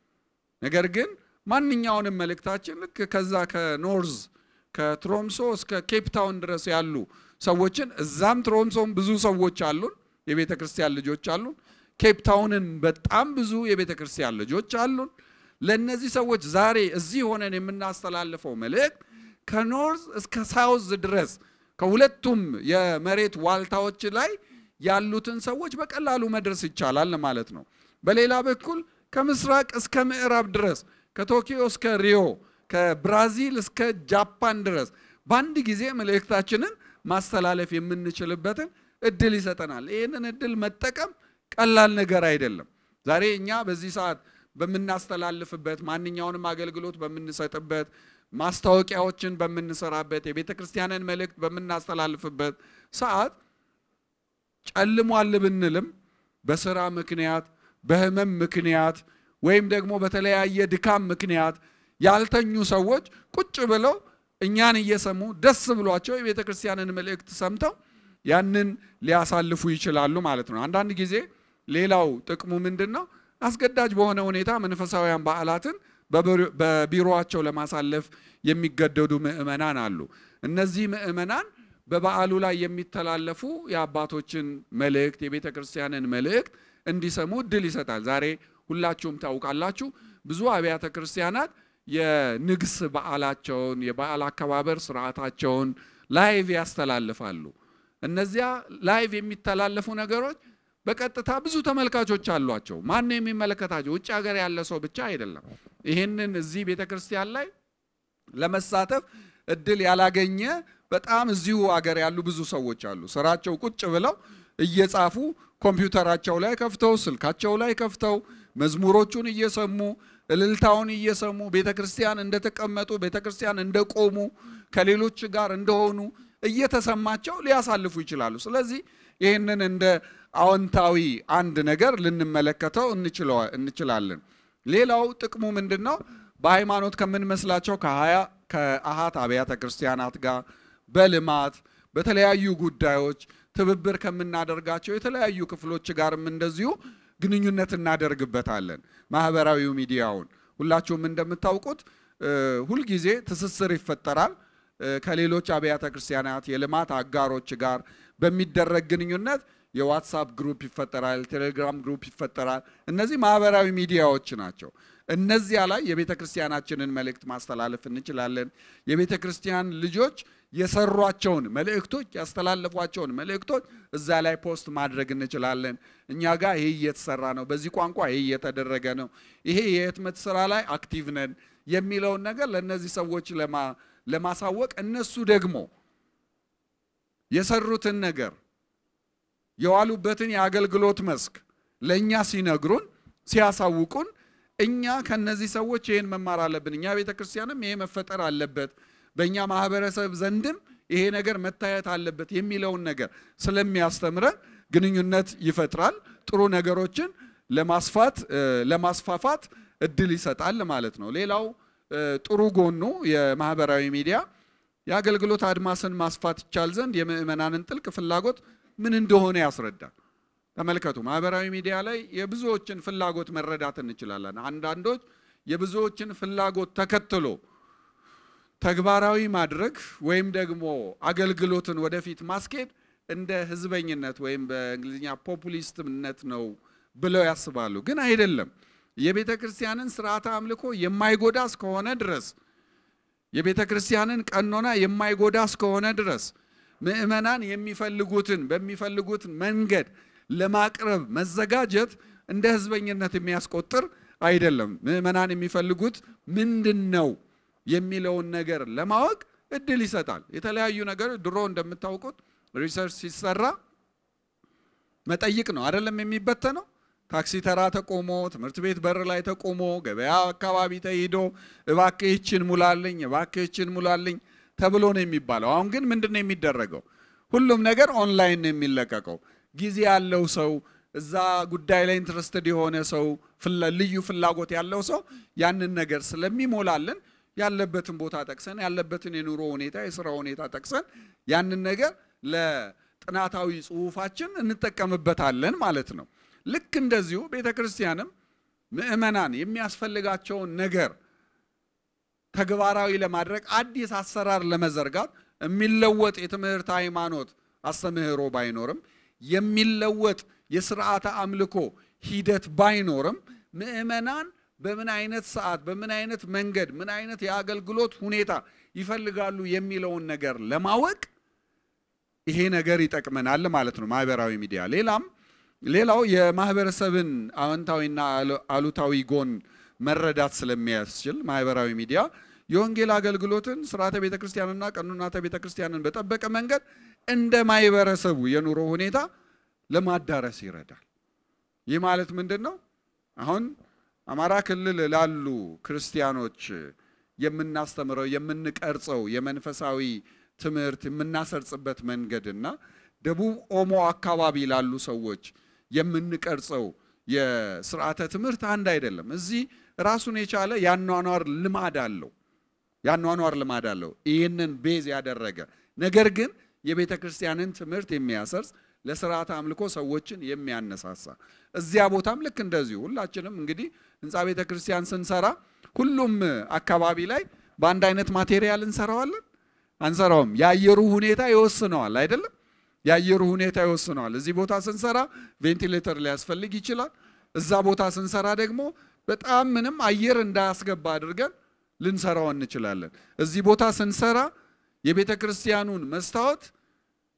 ነገር ግን ማንኛውንም መልእክታችን ልክ ከዛ ከኖርዝ ከትሮምሶ እስከ ኬፕታውን ድረስ ያሉ ሰዎችን እዛም ትሮምሶም ብዙ ሰዎች አሉን፣ የቤተ ክርስቲያን ልጆች አሉን። ኬፕታውንን በጣም ብዙ የቤተ ክርስቲያን ልጆች አሉን። ለእነዚህ ሰዎች ዛሬ እዚህ ሆነን የምናስተላልፈው መልእክት ከኖርዝ እስከ ሳውዝ ድረስ ከሁለቱም የመሬት ዋልታዎች ላይ ያሉትን ሰዎች በቀላሉ መድረስ ይቻላል ማለት ነው። በሌላ በኩል ከምስራቅ እስከ ምዕራብ ድረስ ከቶኪዮ እስከ ሪዮ፣ ከብራዚል እስከ ጃፓን ድረስ በአንድ ጊዜ መልእክታችንን ማስተላለፍ የምንችልበትን እድል ይሰጠናል። ይህንን እድል መጠቀም ቀላል ነገር አይደለም። ዛሬ እኛ በዚህ ሰዓት በምናስተላልፍበት ማንኛውንም አገልግሎት በምንሰጥበት ማስታወቂያዎችን በምንሰራበት የቤተ ክርስቲያንን መልእክት በምናስተላልፍበት ሰዓት ጨልሟል ብንልም በስራ ምክንያት፣ በህመም ምክንያት ወይም ደግሞ በተለያየ ድካም ምክንያት ያልተኙ ሰዎች ቁጭ ብለው እኛን እየሰሙ ደስ ብሏቸው የቤተ ክርስቲያንን መልእክት ሰምተው ያንን ሊያሳልፉ ይችላሉ ማለት ነው። አንዳንድ ጊዜ ሌላው ጥቅሙ ምንድን ነው? አስገዳጅ በሆነ ሁኔታ መንፈሳውያን በዓላትን በቢሮአቸው ለማሳለፍ የሚገደዱ ምእመናን አሉ። እነዚህ ምዕመናን በበዓሉ ላይ የሚተላለፉ የአባቶችን መልእክት የቤተ ክርስቲያንን መልእክት እንዲሰሙ እድል ይሰጣል። ዛሬ ሁላችሁም ታውቃላችሁ ብዙ አብያተ ክርስቲያናት የንግስ በዓላቸውን የበዓል አከባበር ስርዓታቸውን ላይቭ ያስተላልፋሉ። እነዚያ ላይቭ የሚተላለፉ ነገሮች በቀጥታ ብዙ ተመልካቾች አሏቸው። ማን የሚመለከታቸው? ውጭ ሀገር ያለ ሰው ብቻ አይደለም። ይህንን እዚህ ቤተ ክርስቲያን ላይ ለመሳተፍ እድል ያላገኘ በጣም እዚሁ ሀገር ያሉ ብዙ ሰዎች አሉ። ስራቸው ቁጭ ብለው እየጻፉ ኮምፒውተራቸው ላይ ከፍተው ስልካቸው ላይ ከፍተው መዝሙሮቹን እየሰሙ እልልታውን እየሰሙ ቤተ ክርስቲያን እንደተቀመጡ ቤተ ክርስቲያን እንደቆሙ ከሌሎች ጋር እንደሆኑ እየተሰማቸው ሊያሳልፉ ይችላሉ። ስለዚህ ይህንን እንደ አዎንታዊ አንድ ነገር ልንመለከተው እንችላለን። ሌላው ጥቅሙ ምንድን ነው? በሃይማኖት ከምንመስላቸው ከሀያ ከአሃት አብያተ ክርስቲያናት ጋር በልማት በተለያዩ ጉዳዮች ትብብር ከምናደርጋቸው የተለያዩ ክፍሎች ጋርም እንደዚሁ ግንኙነት እናደርግበታለን። ማህበራዊ ሚዲያውን ሁላችሁም እንደምታውቁት ሁልጊዜ ትስስር ይፈጠራል። ከሌሎች አብያተ ክርስቲያናት የልማት አጋሮች ጋር በሚደረግ ግንኙነት የዋትሳፕ ግሩፕ ይፈጠራል፣ ቴሌግራም ግሩፕ ይፈጠራል። እነዚህ ማህበራዊ ሚዲያዎች ናቸው። እነዚያ ላይ የቤተ ክርስቲያናችንን መልእክት ማስተላለፍ እንችላለን። የቤተ ክርስቲያን ልጆች የሰሯቸውን መልእክቶች ያስተላለፏቸውን መልእክቶች እዛ ላይ ፖስት ማድረግ እንችላለን። እኛ ጋር ይሄ እየተሰራ ነው፣ በዚህ ቋንቋ ይሄ እየተደረገ ነው፣ ይሄ የህትመት ስራ ላይ አክቲቭ ነን የሚለውን ነገር ለእነዚህ ሰዎች ለማሳወቅ እነሱ ደግሞ የሰሩትን ነገር የዋሉበትን የአገልግሎት መስክ ለእኛ ሲነግሩን ሲያሳውቁን እኛ ከነዚህ ሰዎች ይህን መማር አለብን። እኛ ቤተ ክርስቲያንም ይሄ መፈጠር አለበት በእኛ ማህበረሰብ ዘንድም ይሄ ነገር መታየት አለበት የሚለውን ነገር ስለሚያስተምረን ግንኙነት ይፈጥራል። ጥሩ ነገሮችን ለማስፋት ለማስፋፋት እድል ይሰጣል ማለት ነው። ሌላው ጥሩ ጎኑ የማህበራዊ ሚዲያ የአገልግሎት አድማስን ማስፋት ይቻል ዘንድ የምእመናንን ጥልቅ ፍላጎት ምን እንደሆነ ያስረዳል። ተመልከቱ፣ ማህበራዊ ሚዲያ ላይ የብዙዎችን ፍላጎት መረዳት እንችላለን። አንዳንዶች የብዙዎችን ፍላጎት ተከትሎ ተግባራዊ ማድረግ ወይም ደግሞ አገልግሎትን ወደፊት ማስኬድ እንደ ህዝበኝነት ወይም በእንግሊዝኛ ፖፑሊስትነት ነው ብለው ያስባሉ። ግን አይደለም። የቤተ ክርስቲያንን ስርዓተ አምልኮ የማይጎዳ እስከሆነ ድረስ የቤተ ክርስቲያንን ቀኖና የማይጎዳ እስከሆነ ድረስ ምእመናን የሚፈልጉትን በሚፈልጉት መንገድ ለማቅረብ መዘጋጀት እንደ ህዝበኝነት የሚያስቆጥር አይደለም። ምእመናን የሚፈልጉት ምንድን ነው? የሚለውን ነገር ለማወቅ እድል ይሰጣል። የተለያዩ ነገር ድሮ እንደምታውቁት ሪሰርች ሲሰራ መጠይቅ ነው አይደለም የሚበተነው። ታክሲ ተራ ተቆሞ፣ ትምህርት ቤት በር ላይ ተቆሞ፣ ገበያ አካባቢ ተሂዶ እባክህችን ሙላልኝ፣ እባክህችን ሙላልኝ ተብሎ ነው የሚባለው። አሁን ግን ምንድን ነው የሚደረገው? ሁሉም ነገር ኦንላይን ነው የሚለቀቀው። ጊዜ ያለው ሰው እዛ ጉዳይ ላይ ኢንትረስትድ የሆነ ሰው ልዩ ፍላጎት ያለው ሰው ያንን ነገር ስለሚሞላልን ያለበትን ቦታ ጠቅሰን ያለበትን የኑሮ ሁኔታ የስራ ሁኔታ ጠቅሰን ያንን ነገር ለጥናታዊ ጽሁፋችን እንጠቀምበታለን ማለት ነው። ልክ እንደዚሁ ቤተ ክርስቲያንም ምዕመናን የሚያስፈልጋቸውን ነገር ተግባራዊ ለማድረግ አዲስ አሰራር ለመዘርጋት የሚለወጥ የትምህርት ሃይማኖት አስተምህሮ ባይኖርም የሚለወጥ የስርዓተ አምልኮ ሂደት ባይኖርም ምእመናን። በምን አይነት ሰዓት፣ በምን አይነት መንገድ፣ ምን አይነት የአገልግሎት ሁኔታ ይፈልጋሉ የሚለውን ነገር ለማወቅ ይሄ ነገር ይጠቅመናል ማለት ነው ማህበራዊ ሚዲያ። ሌላም ሌላው የማህበረሰብን አዎንታዊና አሉታዊ ጎን መረዳት ስለሚያስችል ማህበራዊ ሚዲያ የወንጌል አገልግሎትን ስርዓተ ቤተ ክርስቲያንና ቀኖናተ ቤተ ክርስቲያንን በጠበቀ መንገድ እንደ ማህበረሰቡ የኑሮ ሁኔታ ለማዳረስ ይረዳል። ይህ ማለት ምንድን ነው? አሁን አማራ ክልል ላሉ ክርስቲያኖች የምናስተምረው የምንቀርጸው የመንፈሳዊ ትምህርት የምናሰርጽበት መንገድና ደቡብ ኦሞ አካባቢ ላሉ ሰዎች የምንቀርጸው የስርዓተ ትምህርት አንድ አይደለም። እዚህ ራሱን የቻለ የአኗኗር ልማድ አለው የአኗኗር ልማድ አለው ይህንን ቤዝ ያደረገ ነገር ግን የቤተ ክርስቲያንን ትምህርት የሚያሰርጽ ለስርዓት አምልኮ ሰዎችን የሚያነሳሳ እዚያ ቦታም ልክ እንደዚሁ ሁላችንም እንግዲህ ህንፃ ቤተ ክርስቲያን ስንሰራ ሁሉም አካባቢ ላይ በአንድ አይነት ማቴሪያል እንሰራዋለን አንሰራውም? የአየሩ ሁኔታ ይወስነዋል አይደለም? የአየሩ ሁኔታ ይወስነዋል። እዚህ ቦታ ስንሰራ ቬንቲሌተር ሊያስፈልግ ይችላል። እዛ ቦታ ስንሰራ ደግሞ በጣም ምንም አየር እንዳያስገባ አድርገን ልንሰራው እንችላለን። እዚህ ቦታ ስንሰራ የቤተ ክርስቲያኑን መስታወት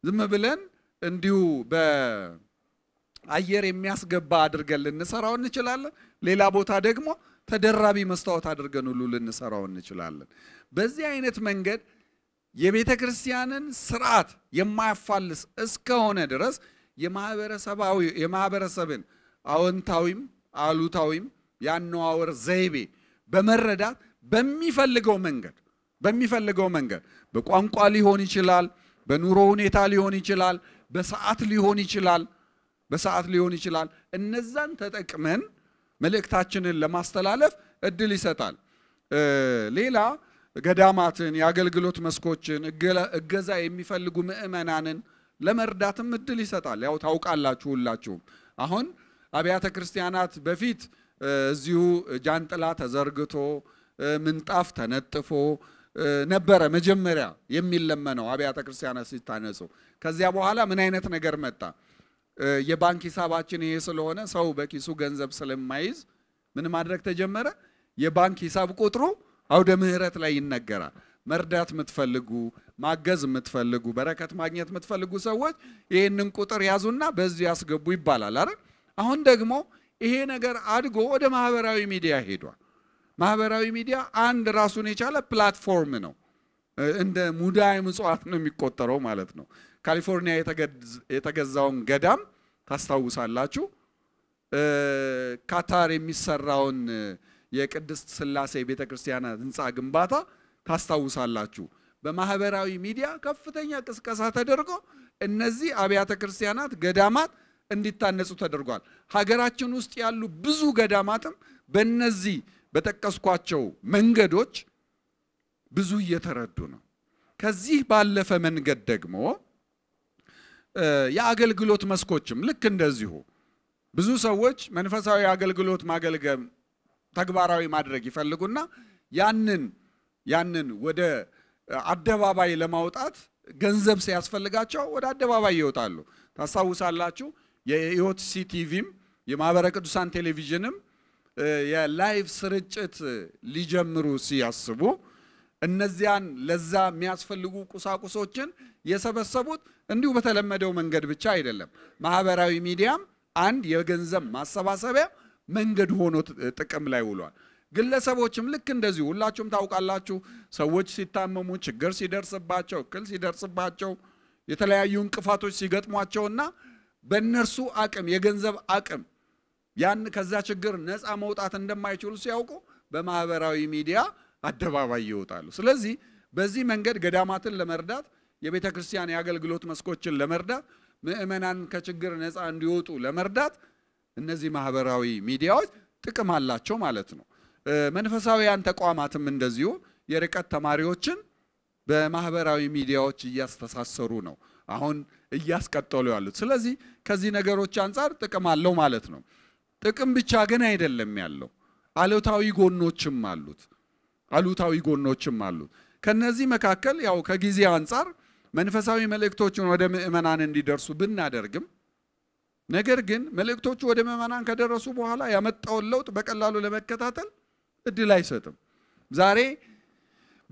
ዝም ብለን እንዲሁ በአየር የሚያስገባ አድርገን ልንሰራው እንችላለን። ሌላ ቦታ ደግሞ ተደራቢ መስታወት አድርገን ሁሉ ልንሰራው እንችላለን። በዚህ አይነት መንገድ የቤተ ክርስቲያንን ስርዓት የማያፋልስ እስከሆነ ድረስ የማህበረሰባዊ የማህበረሰብን አዎንታዊም አሉታዊም የአነዋወር ዘይቤ በመረዳት በሚፈልገው መንገድ በሚፈልገው መንገድ በቋንቋ ሊሆን ይችላል፣ በኑሮ ሁኔታ ሊሆን ይችላል፣ በሰዓት ሊሆን ይችላል በሰዓት ሊሆን ይችላል። እነዛን ተጠቅመን መልእክታችንን ለማስተላለፍ እድል ይሰጣል። ሌላ ገዳማትን፣ የአገልግሎት መስኮችን፣ እገዛ የሚፈልጉ ምእመናንን ለመርዳትም እድል ይሰጣል። ያው ታውቃላችሁ ሁላችሁም አሁን አብያተ ክርስቲያናት በፊት እዚሁ ጃንጥላ ተዘርግቶ ምንጣፍ ተነጥፎ ነበረ መጀመሪያ የሚለመነው አብያተ ክርስቲያናት ሲታነጹ። ከዚያ በኋላ ምን አይነት ነገር መጣ? የባንክ ሂሳባችን ይሄ ስለሆነ ሰው በኪሱ ገንዘብ ስለማይዝ ምን ማድረግ ተጀመረ? የባንክ ሂሳብ ቁጥሩ አውደ ምሕረት ላይ ይነገራል። መርዳት የምትፈልጉ ማገዝ የምትፈልጉ በረከት ማግኘት የምትፈልጉ ሰዎች ይህንን ቁጥር ያዙና በዚህ ያስገቡ ይባላል። አረ አሁን ደግሞ ይሄ ነገር አድጎ ወደ ማህበራዊ ሚዲያ ሄዷል። ማህበራዊ ሚዲያ አንድ ራሱን የቻለ ፕላትፎርም ነው። እንደ ሙዳይ ምጽዋት ነው የሚቆጠረው ማለት ነው። ካሊፎርኒያ የተገዛውን ገዳም ታስታውሳላችሁ። ካታር የሚሰራውን የቅድስት ስላሴ ቤተ ክርስቲያን ህንፃ ግንባታ ታስታውሳላችሁ። በማህበራዊ ሚዲያ ከፍተኛ ቅስቀሳ ተደርጎ እነዚህ አብያተ ክርስቲያናት፣ ገዳማት እንዲታነጹ ተደርጓል። ሀገራችን ውስጥ ያሉ ብዙ ገዳማትም በእነዚህ በጠቀስኳቸው መንገዶች ብዙ እየተረዱ ነው። ከዚህ ባለፈ መንገድ ደግሞ የአገልግሎት መስኮችም ልክ እንደዚሁ ብዙ ሰዎች መንፈሳዊ አገልግሎት ማገልገም ተግባራዊ ማድረግ ይፈልጉና ያንን ያንን ወደ አደባባይ ለማውጣት ገንዘብ ሲያስፈልጋቸው ወደ አደባባይ ይወጣሉ። ታስታውሳላችሁ የኢዮት ሲቲቪም የማህበረ ቅዱሳን ቴሌቪዥንም የላይቭ ስርጭት ሊጀምሩ ሲያስቡ እነዚያን ለዛ የሚያስፈልጉ ቁሳቁሶችን የሰበሰቡት እንዲሁ በተለመደው መንገድ ብቻ አይደለም። ማህበራዊ ሚዲያም አንድ የገንዘብ ማሰባሰቢያ መንገድ ሆኖ ጥቅም ላይ ውሏል። ግለሰቦችም ልክ እንደዚሁ ሁላችሁም ታውቃላችሁ። ሰዎች ሲታመሙ፣ ችግር ሲደርስባቸው፣ እክል ሲደርስባቸው፣ የተለያዩ እንቅፋቶች ሲገጥሟቸውና በእነርሱ አቅም የገንዘብ አቅም ያን ከዛ ችግር ነፃ መውጣት እንደማይችሉ ሲያውቁ በማህበራዊ ሚዲያ አደባባይ ይወጣሉ። ስለዚህ በዚህ መንገድ ገዳማትን ለመርዳት የቤተ ክርስቲያን የአገልግሎት መስኮችን ለመርዳት ምእመናን ከችግር ነፃ እንዲወጡ ለመርዳት እነዚህ ማህበራዊ ሚዲያዎች ጥቅም አላቸው ማለት ነው። መንፈሳዊያን ተቋማትም እንደዚሁ የርቀት ተማሪዎችን በማህበራዊ ሚዲያዎች እያስተሳሰሩ ነው አሁን እያስቀጠሉ ያሉት። ስለዚህ ከዚህ ነገሮች አንጻር ጥቅም አለው ማለት ነው። ጥቅም ብቻ ግን አይደለም ያለው፣ አሉታዊ ጎኖችም አሉት። አሉታዊ ጎኖችም አሉት። ከነዚህ መካከል ያው ከጊዜ አንጻር መንፈሳዊ መልእክቶችን ወደ ምዕመናን እንዲደርሱ ብናደርግም ነገር ግን መልእክቶቹ ወደ ምእመናን ከደረሱ በኋላ ያመጣውን ለውጥ በቀላሉ ለመከታተል እድል አይሰጥም። ዛሬ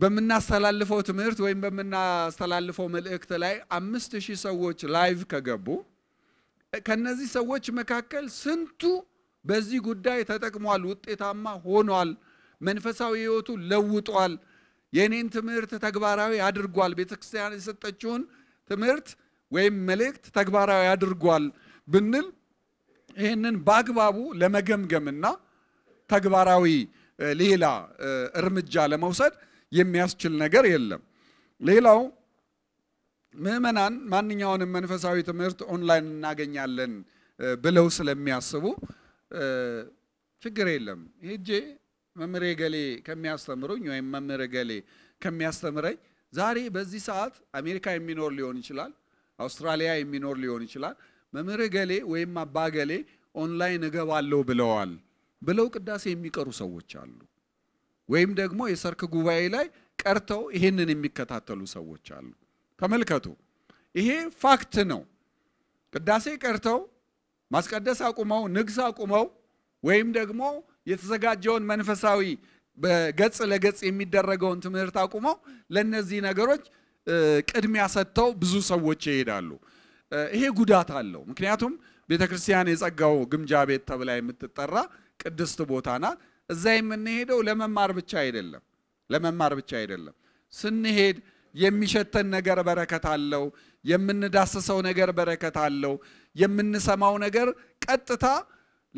በምናስተላልፈው ትምህርት ወይም በምናስተላልፈው መልእክት ላይ አምስት ሺህ ሰዎች ላይቭ ከገቡ ከነዚህ ሰዎች መካከል ስንቱ በዚህ ጉዳይ ተጠቅሟል፣ ውጤታማ ሆኗል፣ መንፈሳዊ ህይወቱ ለውጧል፣ የእኔን ትምህርት ተግባራዊ አድርጓል፣ ቤተ ክርስቲያን የሰጠችውን ትምህርት ወይም መልእክት ተግባራዊ አድርጓል ብንል ይህንን በአግባቡ ለመገምገምና ተግባራዊ ሌላ እርምጃ ለመውሰድ የሚያስችል ነገር የለም። ሌላው ምዕመናን ማንኛውንም መንፈሳዊ ትምህርት ኦንላይን እናገኛለን ብለው ስለሚያስቡ ችግር የለም ሄጄ መምሬ ገሌ ከሚያስተምሩኝ ወይም መምህር ገሌ ከሚያስተምረኝ ዛሬ በዚህ ሰዓት አሜሪካ የሚኖር ሊሆን ይችላል፣ አውስትራሊያ የሚኖር ሊሆን ይችላል። መምህር ገሌ ወይም አባ ገሌ ኦንላይን እገባለሁ ብለዋል ብለው ቅዳሴ የሚቀሩ ሰዎች አሉ። ወይም ደግሞ የሰርክ ጉባኤ ላይ ቀርተው ይሄንን የሚከታተሉ ሰዎች አሉ። ተመልከቱ፣ ይሄ ፋክት ነው። ቅዳሴ ቀርተው ማስቀደስ አቁመው ንግስ አቁመው ወይም ደግሞ የተዘጋጀውን መንፈሳዊ በገጽ ለገጽ የሚደረገውን ትምህርት አቁመው ለእነዚህ ነገሮች ቅድሚያ ሰጥተው ብዙ ሰዎች ይሄዳሉ። ይሄ ጉዳት አለው። ምክንያቱም ቤተ ክርስቲያን የጸጋው ግምጃ ቤት ተብላ የምትጠራ ቅድስት ቦታ ናት። እዛ የምንሄደው ለመማር ብቻ አይደለም፣ ለመማር ብቻ አይደለም። ስንሄድ የሚሸተን ነገር በረከት አለው። የምንዳስሰው ነገር በረከት አለው። የምንሰማው ነገር ቀጥታ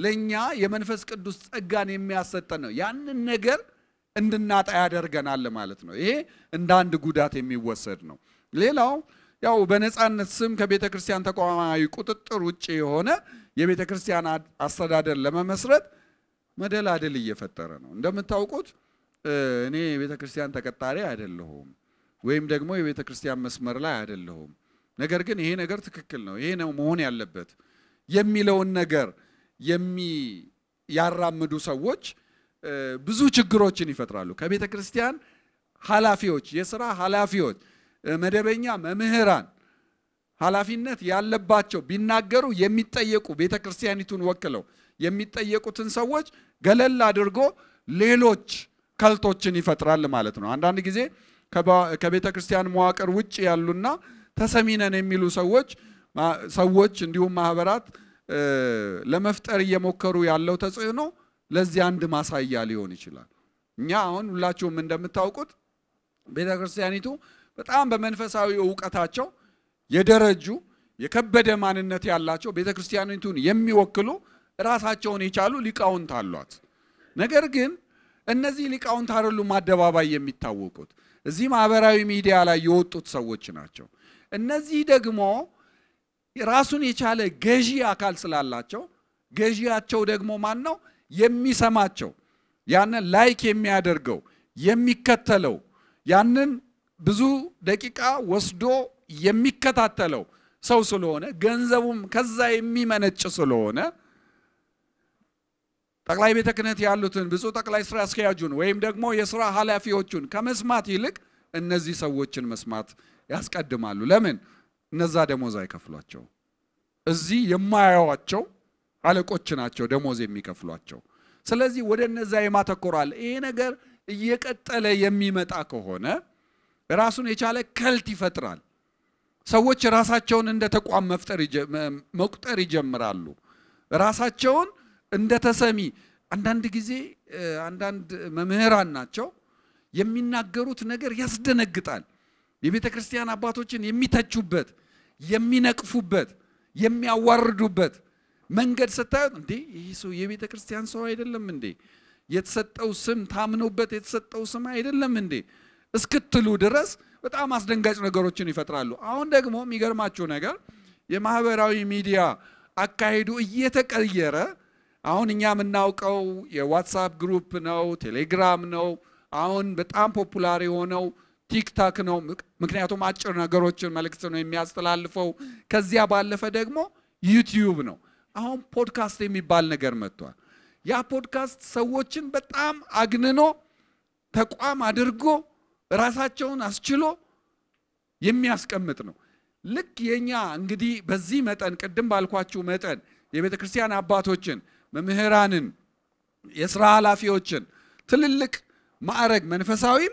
ለእኛ የመንፈስ ቅዱስ ጸጋን የሚያሰጠን ነው። ያንን ነገር እንድናጣ ያደርገናል ማለት ነው። ይሄ እንደ አንድ ጉዳት የሚወሰድ ነው። ሌላው ያው በነፃነት ስም ከቤተ ክርስቲያን ተቋማዊ ቁጥጥር ውጭ የሆነ የቤተ ክርስቲያን አስተዳደር ለመመስረት መደላድል እየፈጠረ ነው። እንደምታውቁት እኔ የቤተ ክርስቲያን ተቀጣሪ አይደለሁም፣ ወይም ደግሞ የቤተ ክርስቲያን መስመር ላይ አይደለሁም። ነገር ግን ይሄ ነገር ትክክል ነው፣ ይሄ ነው መሆን ያለበት የሚለውን ነገር ያራምዱ ሰዎች ብዙ ችግሮችን ይፈጥራሉ። ከቤተ ክርስቲያን ኃላፊዎች፣ የስራ ኃላፊዎች፣ መደበኛ መምህራን ኃላፊነት ያለባቸው ቢናገሩ የሚጠየቁ ቤተ ክርስቲያኒቱን ወክለው የሚጠየቁትን ሰዎች ገለል አድርጎ ሌሎች ከልቶችን ይፈጥራል ማለት ነው። አንዳንድ ጊዜ ከቤተ ክርስቲያን መዋቅር ውጭ ያሉና ተሰሚነን የሚሉ ሰዎች ሰዎች እንዲሁም ማህበራት ለመፍጠር እየሞከሩ ያለው ተጽዕኖ ለዚህ አንድ ማሳያ ሊሆን ይችላል። እኛ አሁን ሁላችሁም እንደምታውቁት ቤተ ክርስቲያኒቱ በጣም በመንፈሳዊ እውቀታቸው የደረጁ የከበደ ማንነት ያላቸው ቤተ ክርስቲያኒቱን የሚወክሉ ራሳቸውን የቻሉ ሊቃውንት አሏት። ነገር ግን እነዚህ ሊቃውንት አይደሉም አደባባይ የሚታወቁት። እዚህ ማህበራዊ ሚዲያ ላይ የወጡት ሰዎች ናቸው። እነዚህ ደግሞ ራሱን የቻለ ገዢ አካል ስላላቸው ገዢያቸው ደግሞ ማን ነው? የሚሰማቸው ያንን ላይክ የሚያደርገው የሚከተለው ያንን ብዙ ደቂቃ ወስዶ የሚከታተለው ሰው ስለሆነ ገንዘቡም ከዛ የሚመነጭ ስለሆነ ጠቅላይ ቤተ ክህነት ያሉትን ብፁዕ ጠቅላይ ስራ አስኪያጁን ወይም ደግሞ የስራ ኃላፊዎቹን ከመስማት ይልቅ እነዚህ ሰዎችን መስማት ያስቀድማሉ። ለምን? እነዛ ደሞዝ አይከፍሏቸው። እዚህ የማያዋቸው አለቆች ናቸው ደሞዝ የሚከፍሏቸው። ስለዚህ ወደ እነዛ የማተኮራል። ይሄ ነገር እየቀጠለ የሚመጣ ከሆነ ራሱን የቻለ ከልት ይፈጥራል። ሰዎች ራሳቸውን እንደ ተቋም መፍጠር መቁጠር ይጀምራሉ። ራሳቸውን እንደ ተሰሚ አንዳንድ ጊዜ አንዳንድ መምህራን ናቸው የሚናገሩት ነገር ያስደነግጣል። የቤተ ክርስቲያን አባቶችን የሚተቹበት፣ የሚነቅፉበት፣ የሚያዋርዱበት መንገድ ስታዩት እንዴ ይህ ሰው የቤተ ክርስቲያን ሰው አይደለም እንዴ የተሰጠው ስም ታምኖበት የተሰጠው ስም አይደለም እንዴ እስክትሉ ድረስ በጣም አስደንጋጭ ነገሮችን ይፈጥራሉ። አሁን ደግሞ የሚገርማችሁ ነገር የማህበራዊ ሚዲያ አካሄዱ እየተቀየረ አሁን እኛ የምናውቀው የዋትሳፕ ግሩፕ ነው፣ ቴሌግራም ነው። አሁን በጣም ፖፑላር የሆነው ቲክታክ ነው። ምክንያቱም አጭር ነገሮችን መልእክት ነው የሚያስተላልፈው። ከዚያ ባለፈ ደግሞ ዩቲዩብ ነው። አሁን ፖድካስት የሚባል ነገር መጥቷል። ያ ፖድካስት ሰዎችን በጣም አግንኖ ተቋም አድርጎ ራሳቸውን አስችሎ የሚያስቀምጥ ነው። ልክ የኛ እንግዲህ በዚህ መጠን ቅድም ባልኳችሁ መጠን የቤተ ክርስቲያን አባቶችን፣ መምህራንን፣ የስራ ኃላፊዎችን ትልልቅ ማዕረግ መንፈሳዊም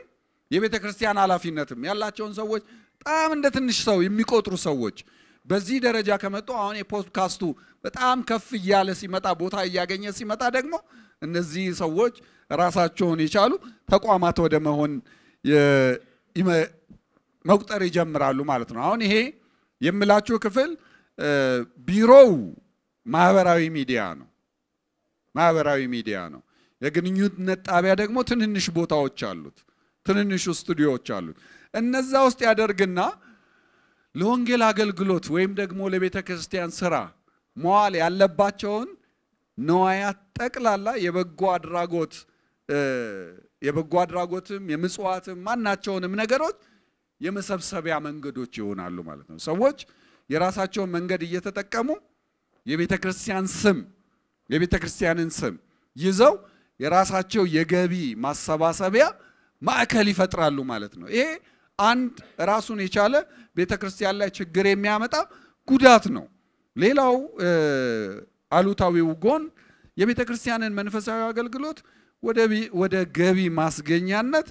የቤተ ክርስቲያን ኃላፊነትም ያላቸውን ሰዎች በጣም እንደ ትንሽ ሰው የሚቆጥሩ ሰዎች በዚህ ደረጃ ከመጡ አሁን የፖድካስቱ በጣም ከፍ እያለ ሲመጣ ቦታ እያገኘ ሲመጣ ደግሞ እነዚህ ሰዎች ራሳቸውን የቻሉ ተቋማት ወደ መሆን መቁጠር ይጀምራሉ ማለት ነው። አሁን ይሄ የምላችሁ ክፍል ቢሮው ማህበራዊ ሚዲያ ነው። ማህበራዊ ሚዲያ ነው። የግንኙነት ጣቢያ ደግሞ ትንንሽ ቦታዎች አሉት። ትንንሹ ስቱዲዮዎች አሉት። እነዛ ውስጥ ያደርግና ለወንጌል አገልግሎት ወይም ደግሞ ለቤተ ክርስቲያን ስራ መዋል ያለባቸውን ነዋያት ጠቅላላ የበጎ አድራጎት የበጎ አድራጎትም የምጽዋትም ማናቸውንም ነገሮች የመሰብሰቢያ መንገዶች ይሆናሉ ማለት ነው። ሰዎች የራሳቸውን መንገድ እየተጠቀሙ የቤተ ክርስቲያን ስም የቤተ ክርስቲያንን ስም ይዘው የራሳቸው የገቢ ማሰባሰቢያ ማዕከል ይፈጥራሉ ማለት ነው። ይሄ አንድ ራሱን የቻለ ቤተ ክርስቲያን ላይ ችግር የሚያመጣ ጉዳት ነው። ሌላው አሉታዊው ጎን የቤተ ክርስቲያንን መንፈሳዊ አገልግሎት ወደ ገቢ ማስገኛነት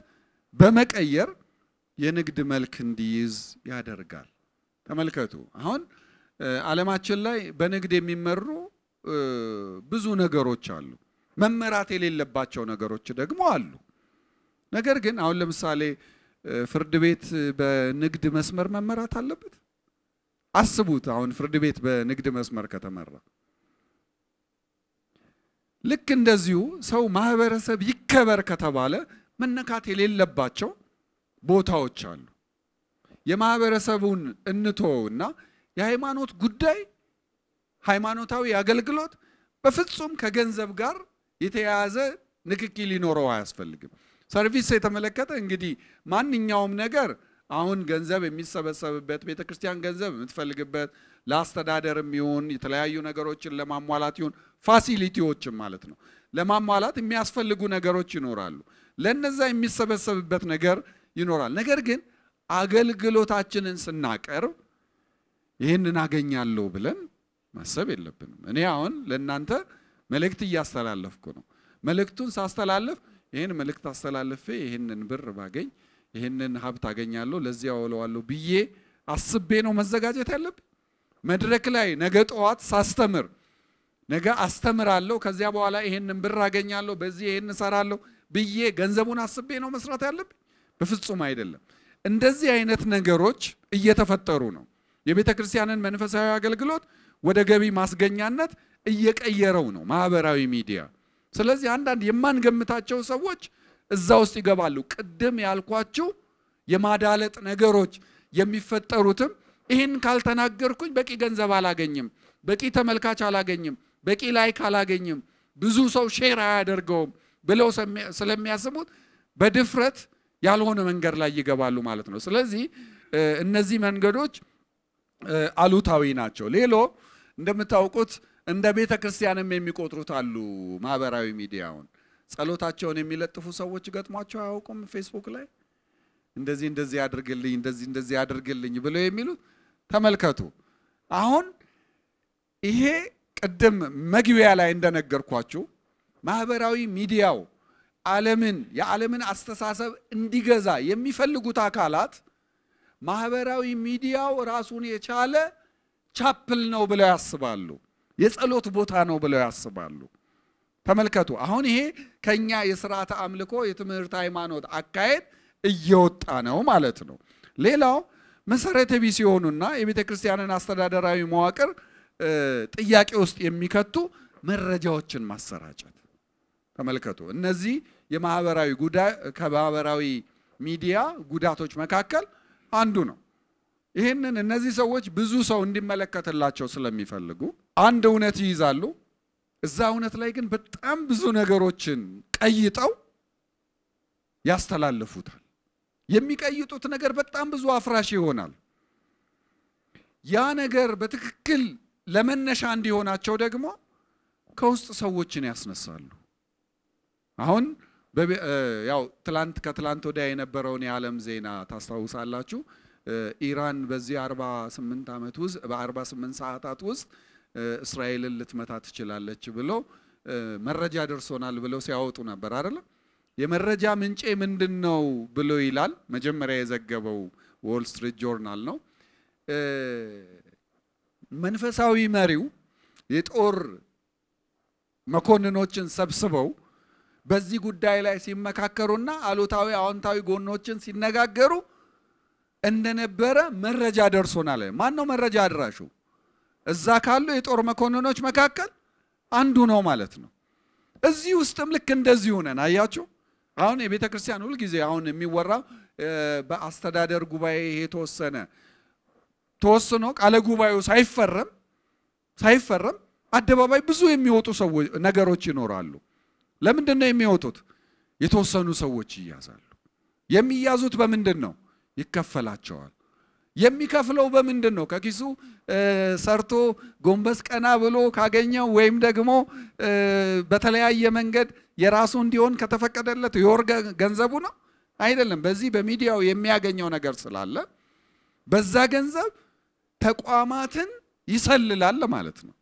በመቀየር የንግድ መልክ እንዲይዝ ያደርጋል። ተመልከቱ፣ አሁን ዓለማችን ላይ በንግድ የሚመሩ ብዙ ነገሮች አሉ። መመራት የሌለባቸው ነገሮች ደግሞ አሉ። ነገር ግን አሁን ለምሳሌ ፍርድ ቤት በንግድ መስመር መመራት አለበት። አስቡት፣ አሁን ፍርድ ቤት በንግድ መስመር ከተመራ ልክ እንደዚሁ ሰው ማህበረሰብ ይከበር ከተባለ መነካት የሌለባቸው ቦታዎች አሉ። የማህበረሰቡን እንቶውና የሃይማኖት ጉዳይ ሃይማኖታዊ አገልግሎት በፍጹም ከገንዘብ ጋር የተያያዘ ንክኪ ሊኖረው አያስፈልግም። ሰርቪስ የተመለከተ እንግዲህ ማንኛውም ነገር አሁን ገንዘብ የሚሰበሰብበት ቤተ ክርስቲያን ገንዘብ የምትፈልግበት ለአስተዳደርም ይሁን የተለያዩ ነገሮችን ለማሟላት ይሁን ፋሲሊቲዎችም ማለት ነው ለማሟላት የሚያስፈልጉ ነገሮች ይኖራሉ። ለነዛ የሚሰበሰብበት ነገር ይኖራል። ነገር ግን አገልግሎታችንን ስናቀርብ ይህንን አገኛለሁ ብለን ማሰብ የለብንም። እኔ አሁን ለእናንተ መልእክት እያስተላለፍኩ ነው። መልእክቱን ሳስተላለፍ ይህን መልእክት አስተላልፌ ይህንን ብር ባገኝ ይህንን ሀብት አገኛለሁ ለዚያ አውለዋለሁ ብዬ አስቤ ነው መዘጋጀት ያለብኝ። መድረክ ላይ ነገ ጠዋት ሳስተምር ነገ አስተምራለሁ፣ ከዚያ በኋላ ይህንን ብር አገኛለሁ፣ በዚህ ይህን እሰራለሁ ብዬ ገንዘቡን አስቤ ነው መስራት ያለብኝ? በፍጹም አይደለም። እንደዚህ አይነት ነገሮች እየተፈጠሩ ነው። የቤተ ክርስቲያንን መንፈሳዊ አገልግሎት ወደ ገቢ ማስገኛነት እየቀየረው ነው ማህበራዊ ሚዲያ። ስለዚህ አንዳንድ የማንገምታቸው ሰዎች እዛ ውስጥ ይገባሉ። ቅድም ያልኳችሁ የማዳለጥ ነገሮች የሚፈጠሩትም ይህን ካልተናገርኩኝ በቂ ገንዘብ አላገኝም፣ በቂ ተመልካች አላገኝም፣ በቂ ላይክ አላገኝም፣ ብዙ ሰው ሼር አያደርገውም ብለው ስለሚያስቡት በድፍረት ያልሆነ መንገድ ላይ ይገባሉ ማለት ነው። ስለዚህ እነዚህ መንገዶች አሉታዊ ናቸው። ሌሎ እንደምታውቁት እንደ ቤተ ክርስቲያንም የሚቆጥሩት አሉ። ማህበራዊ ሚዲያውን ጸሎታቸውን የሚለጥፉ ሰዎች ገጥሟቸው አያውቁም? ፌስቡክ ላይ እንደዚህ እንደዚህ አድርግልኝ እንደዚህ እንደዚህ አድርግልኝ ብለው የሚሉት ተመልከቱ። አሁን ይሄ ቅድም መግቢያ ላይ እንደነገርኳችሁ ማህበራዊ ሚዲያው ዓለምን የዓለምን አስተሳሰብ እንዲገዛ የሚፈልጉት አካላት ማህበራዊ ሚዲያው ራሱን የቻለ ቻፕል ነው ብለው ያስባሉ። የጸሎት ቦታ ነው ብለው ያስባሉ። ተመልከቱ። አሁን ይሄ ከኛ የስርዓተ አምልኮ የትምህርት ሃይማኖት አካሄድ እየወጣ ነው ማለት ነው። ሌላው መሰረተ ቢስ የሆኑና የቤተ ክርስቲያንን አስተዳደራዊ መዋቅር ጥያቄ ውስጥ የሚከቱ መረጃዎችን ማሰራጨት ተመልከቱ። እነዚህ የማህበራዊ ከማህበራዊ ሚዲያ ጉዳቶች መካከል አንዱ ነው። ይህንን እነዚህ ሰዎች ብዙ ሰው እንዲመለከትላቸው ስለሚፈልጉ አንድ እውነት ይይዛሉ። እዛ እውነት ላይ ግን በጣም ብዙ ነገሮችን ቀይጠው ያስተላልፉታል። የሚቀይጡት ነገር በጣም ብዙ አፍራሽ ይሆናል። ያ ነገር በትክክል ለመነሻ እንዲሆናቸው ደግሞ ከውስጥ ሰዎችን ያስነሳሉ። አሁን ያው ትላንት ከትላንት ወዲያ የነበረውን የዓለም ዜና ታስታውሳላችሁ። ኢራን በዚህ 48 ዓመት ውስጥ በ48 ሰዓታት ውስጥ እስራኤልን ልትመታ ትችላለች ብሎ መረጃ ደርሶናል ብለው ሲያወጡ ነበር አይደለ? የመረጃ ምንጭ ምንድን ነው ብሎ ይላል። መጀመሪያ የዘገበው ዎል ስትሪት ጆርናል ነው። መንፈሳዊ መሪው የጦር መኮንኖችን ሰብስበው በዚህ ጉዳይ ላይ ሲመካከሩና አሉታዊ አዎንታዊ ጎኖችን ሲነጋገሩ እንደነበረ መረጃ ደርሶናል። ማን ነው መረጃ አድራሹ? እዛ ካሉ የጦር መኮንኖች መካከል አንዱ ነው ማለት ነው። እዚህ ውስጥም ልክ እንደዚህ ሆነን አያችሁ። አሁን የቤተ ክርስቲያን ሁልጊዜ አሁን የሚወራው በአስተዳደር ጉባኤ የተወሰነ ተወስኖ ቃለ ጉባኤው ሳይፈረም ሳይፈረም አደባባይ ብዙ የሚወጡ ሰዎች ነገሮች ይኖራሉ። ለምንድን ነው የሚወጡት? የተወሰኑ ሰዎች ይያዛሉ። የሚያዙት በምንድን ነው? ይከፈላቸዋል። የሚከፍለው በምንድን ነው? ከኪሱ ሰርቶ ጎንበስ ቀና ብሎ ካገኘው ወይም ደግሞ በተለያየ መንገድ የራሱ እንዲሆን ከተፈቀደለት የወር ገንዘቡ ነው አይደለም። በዚህ በሚዲያው የሚያገኘው ነገር ስላለ በዛ ገንዘብ ተቋማትን ይሰልላል ማለት ነው።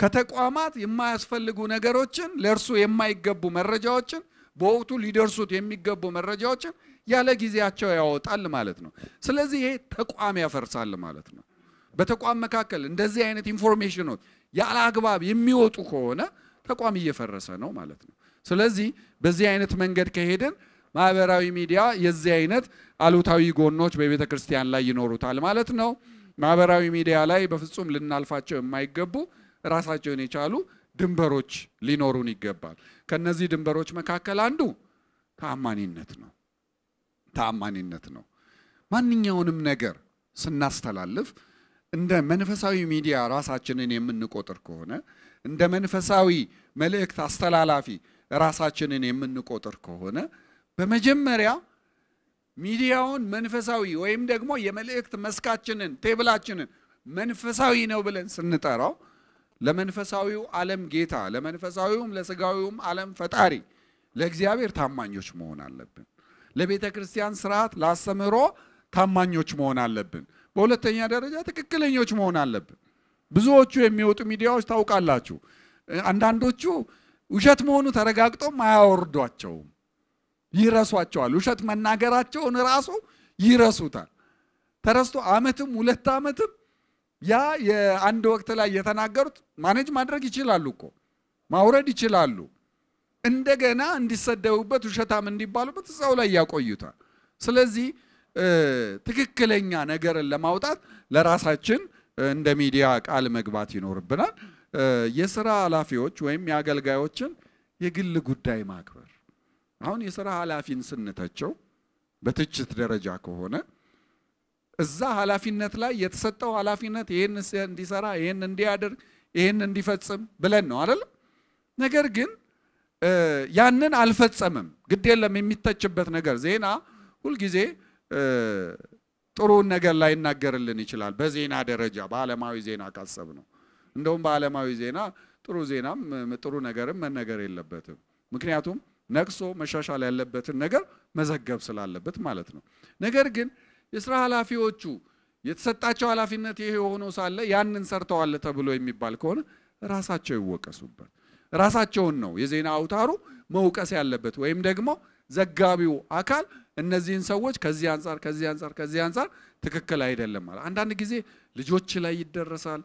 ከተቋማት የማያስፈልጉ ነገሮችን ለእርሱ የማይገቡ መረጃዎችን በወቅቱ ሊደርሱት የሚገቡ መረጃዎችን ያለ ጊዜያቸው ያወጣል ማለት ነው። ስለዚህ ይሄ ተቋም ያፈርሳል ማለት ነው። በተቋም መካከል እንደዚህ አይነት ኢንፎርሜሽኖች ያለ አግባብ የሚወጡ ከሆነ ተቋም እየፈረሰ ነው ማለት ነው። ስለዚህ በዚህ አይነት መንገድ ከሄድን ማህበራዊ ሚዲያ የዚህ አይነት አሉታዊ ጎኖች በቤተ ክርስቲያን ላይ ይኖሩታል ማለት ነው። ማህበራዊ ሚዲያ ላይ በፍጹም ልናልፋቸው የማይገቡ ራሳቸውን የቻሉ ድንበሮች ሊኖሩን ይገባል። ከነዚህ ድንበሮች መካከል አንዱ ተአማኒነት ነው። ተአማኒነት ነው። ማንኛውንም ነገር ስናስተላልፍ እንደ መንፈሳዊ ሚዲያ ራሳችንን የምንቆጥር ከሆነ እንደ መንፈሳዊ መልእክት አስተላላፊ ራሳችንን የምንቆጥር ከሆነ በመጀመሪያ ሚዲያውን መንፈሳዊ ወይም ደግሞ የመልእክት መስካችንን ቴብላችንን መንፈሳዊ ነው ብለን ስንጠራው ለመንፈሳዊው ዓለም ጌታ ለመንፈሳዊውም ለስጋዊውም ዓለም ፈጣሪ ለእግዚአብሔር ታማኞች መሆን አለብን። ለቤተ ክርስቲያን ስርዓት፣ ለአስተምህሮ ታማኞች መሆን አለብን። በሁለተኛ ደረጃ ትክክለኞች መሆን አለብን። ብዙዎቹ የሚወጡ ሚዲያዎች ታውቃላችሁ፣ አንዳንዶቹ ውሸት መሆኑ ተረጋግጦም አያወርዷቸውም፣ ይረሷቸዋል። ውሸት መናገራቸውን ራሱ ይረሱታል። ተረስቶ አመትም ሁለት አመትም። ያ የአንድ ወቅት ላይ የተናገሩት ማኔጅ ማድረግ ይችላሉ እኮ ማውረድ ይችላሉ። እንደገና እንዲሰደቡበት ውሸታም እንዲባሉበት እዛው ላይ ያቆዩታል። ስለዚህ ትክክለኛ ነገርን ለማውጣት ለራሳችን እንደ ሚዲያ ቃል መግባት ይኖርብናል። የስራ ኃላፊዎች ወይም የአገልጋዮችን የግል ጉዳይ ማክበር አሁን የስራ ኃላፊን ስንተቸው በትችት ደረጃ ከሆነ እዛ ኃላፊነት ላይ የተሰጠው ኃላፊነት ይህን እንዲሰራ፣ ይህን እንዲያደርግ፣ ይህን እንዲፈጽም ብለን ነው አይደለም። ነገር ግን ያንን አልፈጸምም። ግድ የለም የሚተችበት ነገር ዜና ሁልጊዜ ጥሩን ነገር ላይናገርልን ይችላል። በዜና ደረጃ በዓለማዊ ዜና ካሰብ ነው። እንደውም በዓለማዊ ዜና ጥሩ ዜናም ጥሩ ነገርም መነገር የለበትም። ምክንያቱም ነቅሶ መሻሻል ያለበትን ነገር መዘገብ ስላለበት ማለት ነው። ነገር ግን የስራ ኃላፊዎቹ የተሰጣቸው ኃላፊነት ይሄ ሆኖ ሳለ ያንን ሰርተዋል ተብሎ የሚባል ከሆነ ራሳቸው ይወቀሱበት። ራሳቸውን ነው የዜና አውታሩ መውቀስ ያለበት፣ ወይም ደግሞ ዘጋቢው አካል እነዚህን ሰዎች ከዚህ አንጻር ከዚህ አንጻር ከዚህ አንጻር ትክክል አይደለም አለ። አንዳንድ ጊዜ ልጆች ላይ ይደረሳል፣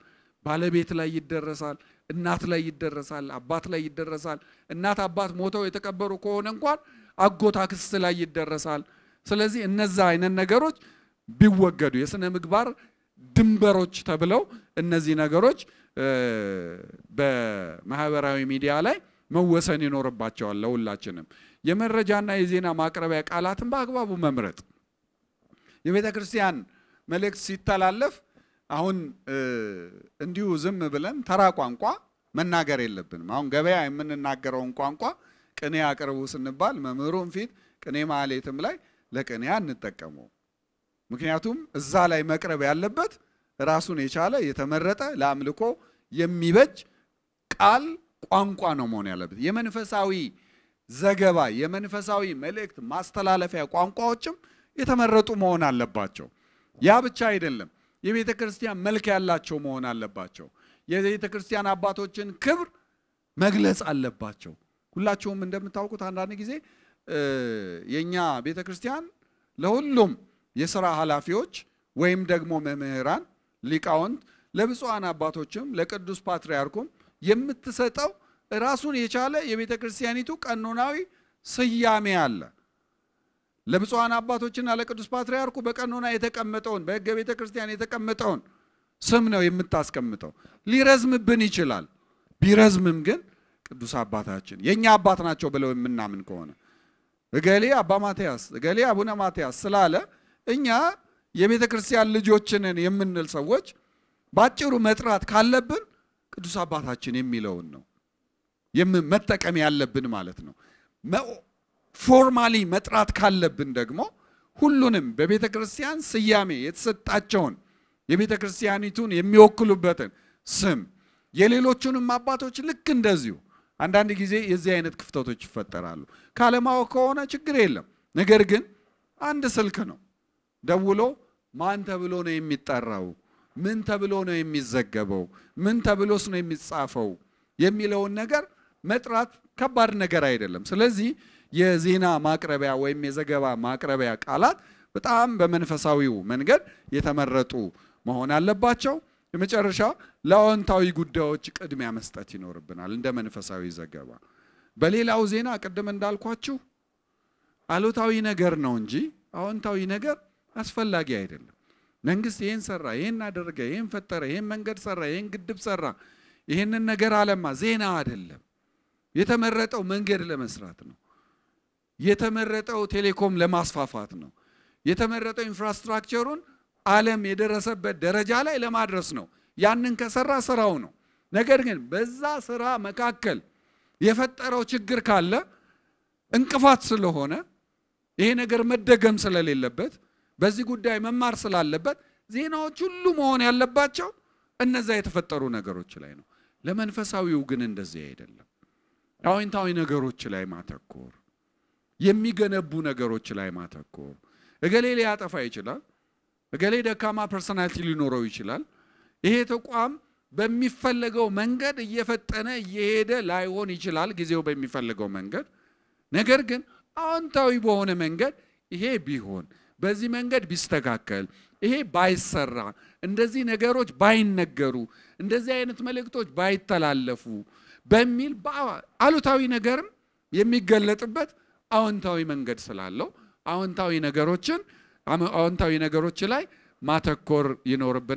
ባለቤት ላይ ይደረሳል፣ እናት ላይ ይደረሳል፣ አባት ላይ ይደረሳል። እናት አባት ሞተው የተቀበሩ ከሆነ እንኳን አጎት አክስት ላይ ይደረሳል። ስለዚህ እነዛ አይነት ነገሮች ቢወገዱ የስነ ምግባር ድንበሮች ተብለው እነዚህ ነገሮች በማህበራዊ ሚዲያ ላይ መወሰን ይኖርባቸዋል። ለሁላችንም የመረጃና የዜና ማቅረቢያ ቃላትን በአግባቡ መምረጥ፣ የቤተ ክርስቲያን መልእክት ሲተላለፍ አሁን እንዲሁ ዝም ብለን ተራ ቋንቋ መናገር የለብንም። አሁን ገበያ የምንናገረውን ቋንቋ ቅኔ አቅርቡ ስንባል መምህሩን ፊት ቅኔ ማህሌትም ላይ ለቅኔ አንጠቀመው። ምክንያቱም እዛ ላይ መቅረብ ያለበት ራሱን የቻለ የተመረጠ ለአምልኮ የሚበጅ ቃል ቋንቋ ነው መሆን ያለበት። የመንፈሳዊ ዘገባ የመንፈሳዊ መልእክት ማስተላለፊያ ቋንቋዎችም የተመረጡ መሆን አለባቸው። ያ ብቻ አይደለም፣ የቤተ ክርስቲያን መልክ ያላቸው መሆን አለባቸው። የቤተ ክርስቲያን አባቶችን ክብር መግለጽ አለባቸው። ሁላችሁም እንደምታውቁት አንዳንድ ጊዜ የእኛ ቤተ ክርስቲያን ለሁሉም የሥራ ኃላፊዎች ወይም ደግሞ መምህራን፣ ሊቃውንት ለብፁዓን አባቶችም ለቅዱስ ፓትርያርኩም የምትሰጠው ራሱን የቻለ የቤተ ክርስቲያኒቱ ቀኖናዊ ስያሜ አለ። ለብፁዓን አባቶችና ለቅዱስ ፓትርያርኩ በቀኖና የተቀመጠውን በሕገ ቤተ ክርስቲያን የተቀመጠውን ስም ነው የምታስቀምጠው። ሊረዝምብን ይችላል። ቢረዝምም ግን ቅዱስ አባታችን የእኛ አባት ናቸው ብለው የምናምን ከሆነ እገሌ አባ ማትያስ እገሌ አቡነ ማትያስ ስላለ እኛ የቤተ ክርስቲያን ልጆችንን የምንል ሰዎች ባጭሩ መጥራት ካለብን ቅዱስ አባታችን የሚለውን ነው መጠቀም ያለብን ማለት ነው። ፎርማሊ መጥራት ካለብን ደግሞ ሁሉንም በቤተ ክርስቲያን ስያሜ የተሰጣቸውን የቤተ ክርስቲያኒቱን የሚወክሉበትን ስም የሌሎቹንም አባቶች ልክ እንደዚሁ አንዳንድ ጊዜ የዚህ አይነት ክፍተቶች ይፈጠራሉ። ካለማወቅ ከሆነ ችግር የለም። ነገር ግን አንድ ስልክ ነው። ደውሎ ማን ተብሎ ነው የሚጠራው? ምን ተብሎ ነው የሚዘገበው? ምን ተብሎስ ነው የሚጻፈው? የሚለውን ነገር መጥራት ከባድ ነገር አይደለም። ስለዚህ የዜና ማቅረቢያ ወይም የዘገባ ማቅረቢያ ቃላት በጣም በመንፈሳዊው መንገድ የተመረጡ መሆን አለባቸው። የመጨረሻ ለአዎንታዊ ጉዳዮች ቅድሚያ መስጠት ይኖርብናል እንደ መንፈሳዊ ዘገባ። በሌላው ዜና ቅድም እንዳልኳችሁ አሉታዊ ነገር ነው እንጂ አዎንታዊ ነገር አስፈላጊ አይደለም። መንግስት ይህን ሰራ፣ ይህን አደረገ፣ ይህን ፈጠረ፣ ይህን መንገድ ሰራ፣ ይህን ግድብ ሰራ፣ ይህንን ነገር አለማ ዜና አይደለም። የተመረጠው መንገድ ለመስራት ነው። የተመረጠው ቴሌኮም ለማስፋፋት ነው። የተመረጠው ኢንፍራስትራክቸሩን ዓለም የደረሰበት ደረጃ ላይ ለማድረስ ነው። ያንን ከሰራ ስራው ነው። ነገር ግን በዛ ስራ መካከል የፈጠረው ችግር ካለ እንቅፋት ስለሆነ ይሄ ነገር መደገም ስለሌለበት በዚህ ጉዳይ መማር ስላለበት ዜናዎች ሁሉ መሆን ያለባቸው እነዛ የተፈጠሩ ነገሮች ላይ ነው። ለመንፈሳዊው ግን እንደዚህ አይደለም። አዎንታዊ ነገሮች ላይ ማተኮር፣ የሚገነቡ ነገሮች ላይ ማተኮር። እገሌ ሊያጠፋ ይችላል፣ እገሌ ደካማ ፐርሶናሊቲ ሊኖረው ይችላል። ይሄ ተቋም በሚፈለገው መንገድ እየፈጠነ እየሄደ ላይሆን ይችላል፣ ጊዜው በሚፈልገው መንገድ። ነገር ግን አዎንታዊ በሆነ መንገድ ይሄ ቢሆን በዚህ መንገድ ቢስተካከል ይሄ ባይሰራ እንደዚህ ነገሮች ባይነገሩ እንደዚህ አይነት መልእክቶች ባይተላለፉ በሚል አሉታዊ ነገርም የሚገለጥበት አዎንታዊ መንገድ ስላለው አዎንታዊ ነገሮችን አዎንታዊ ነገሮች ላይ ማተኮር ይኖርብናል።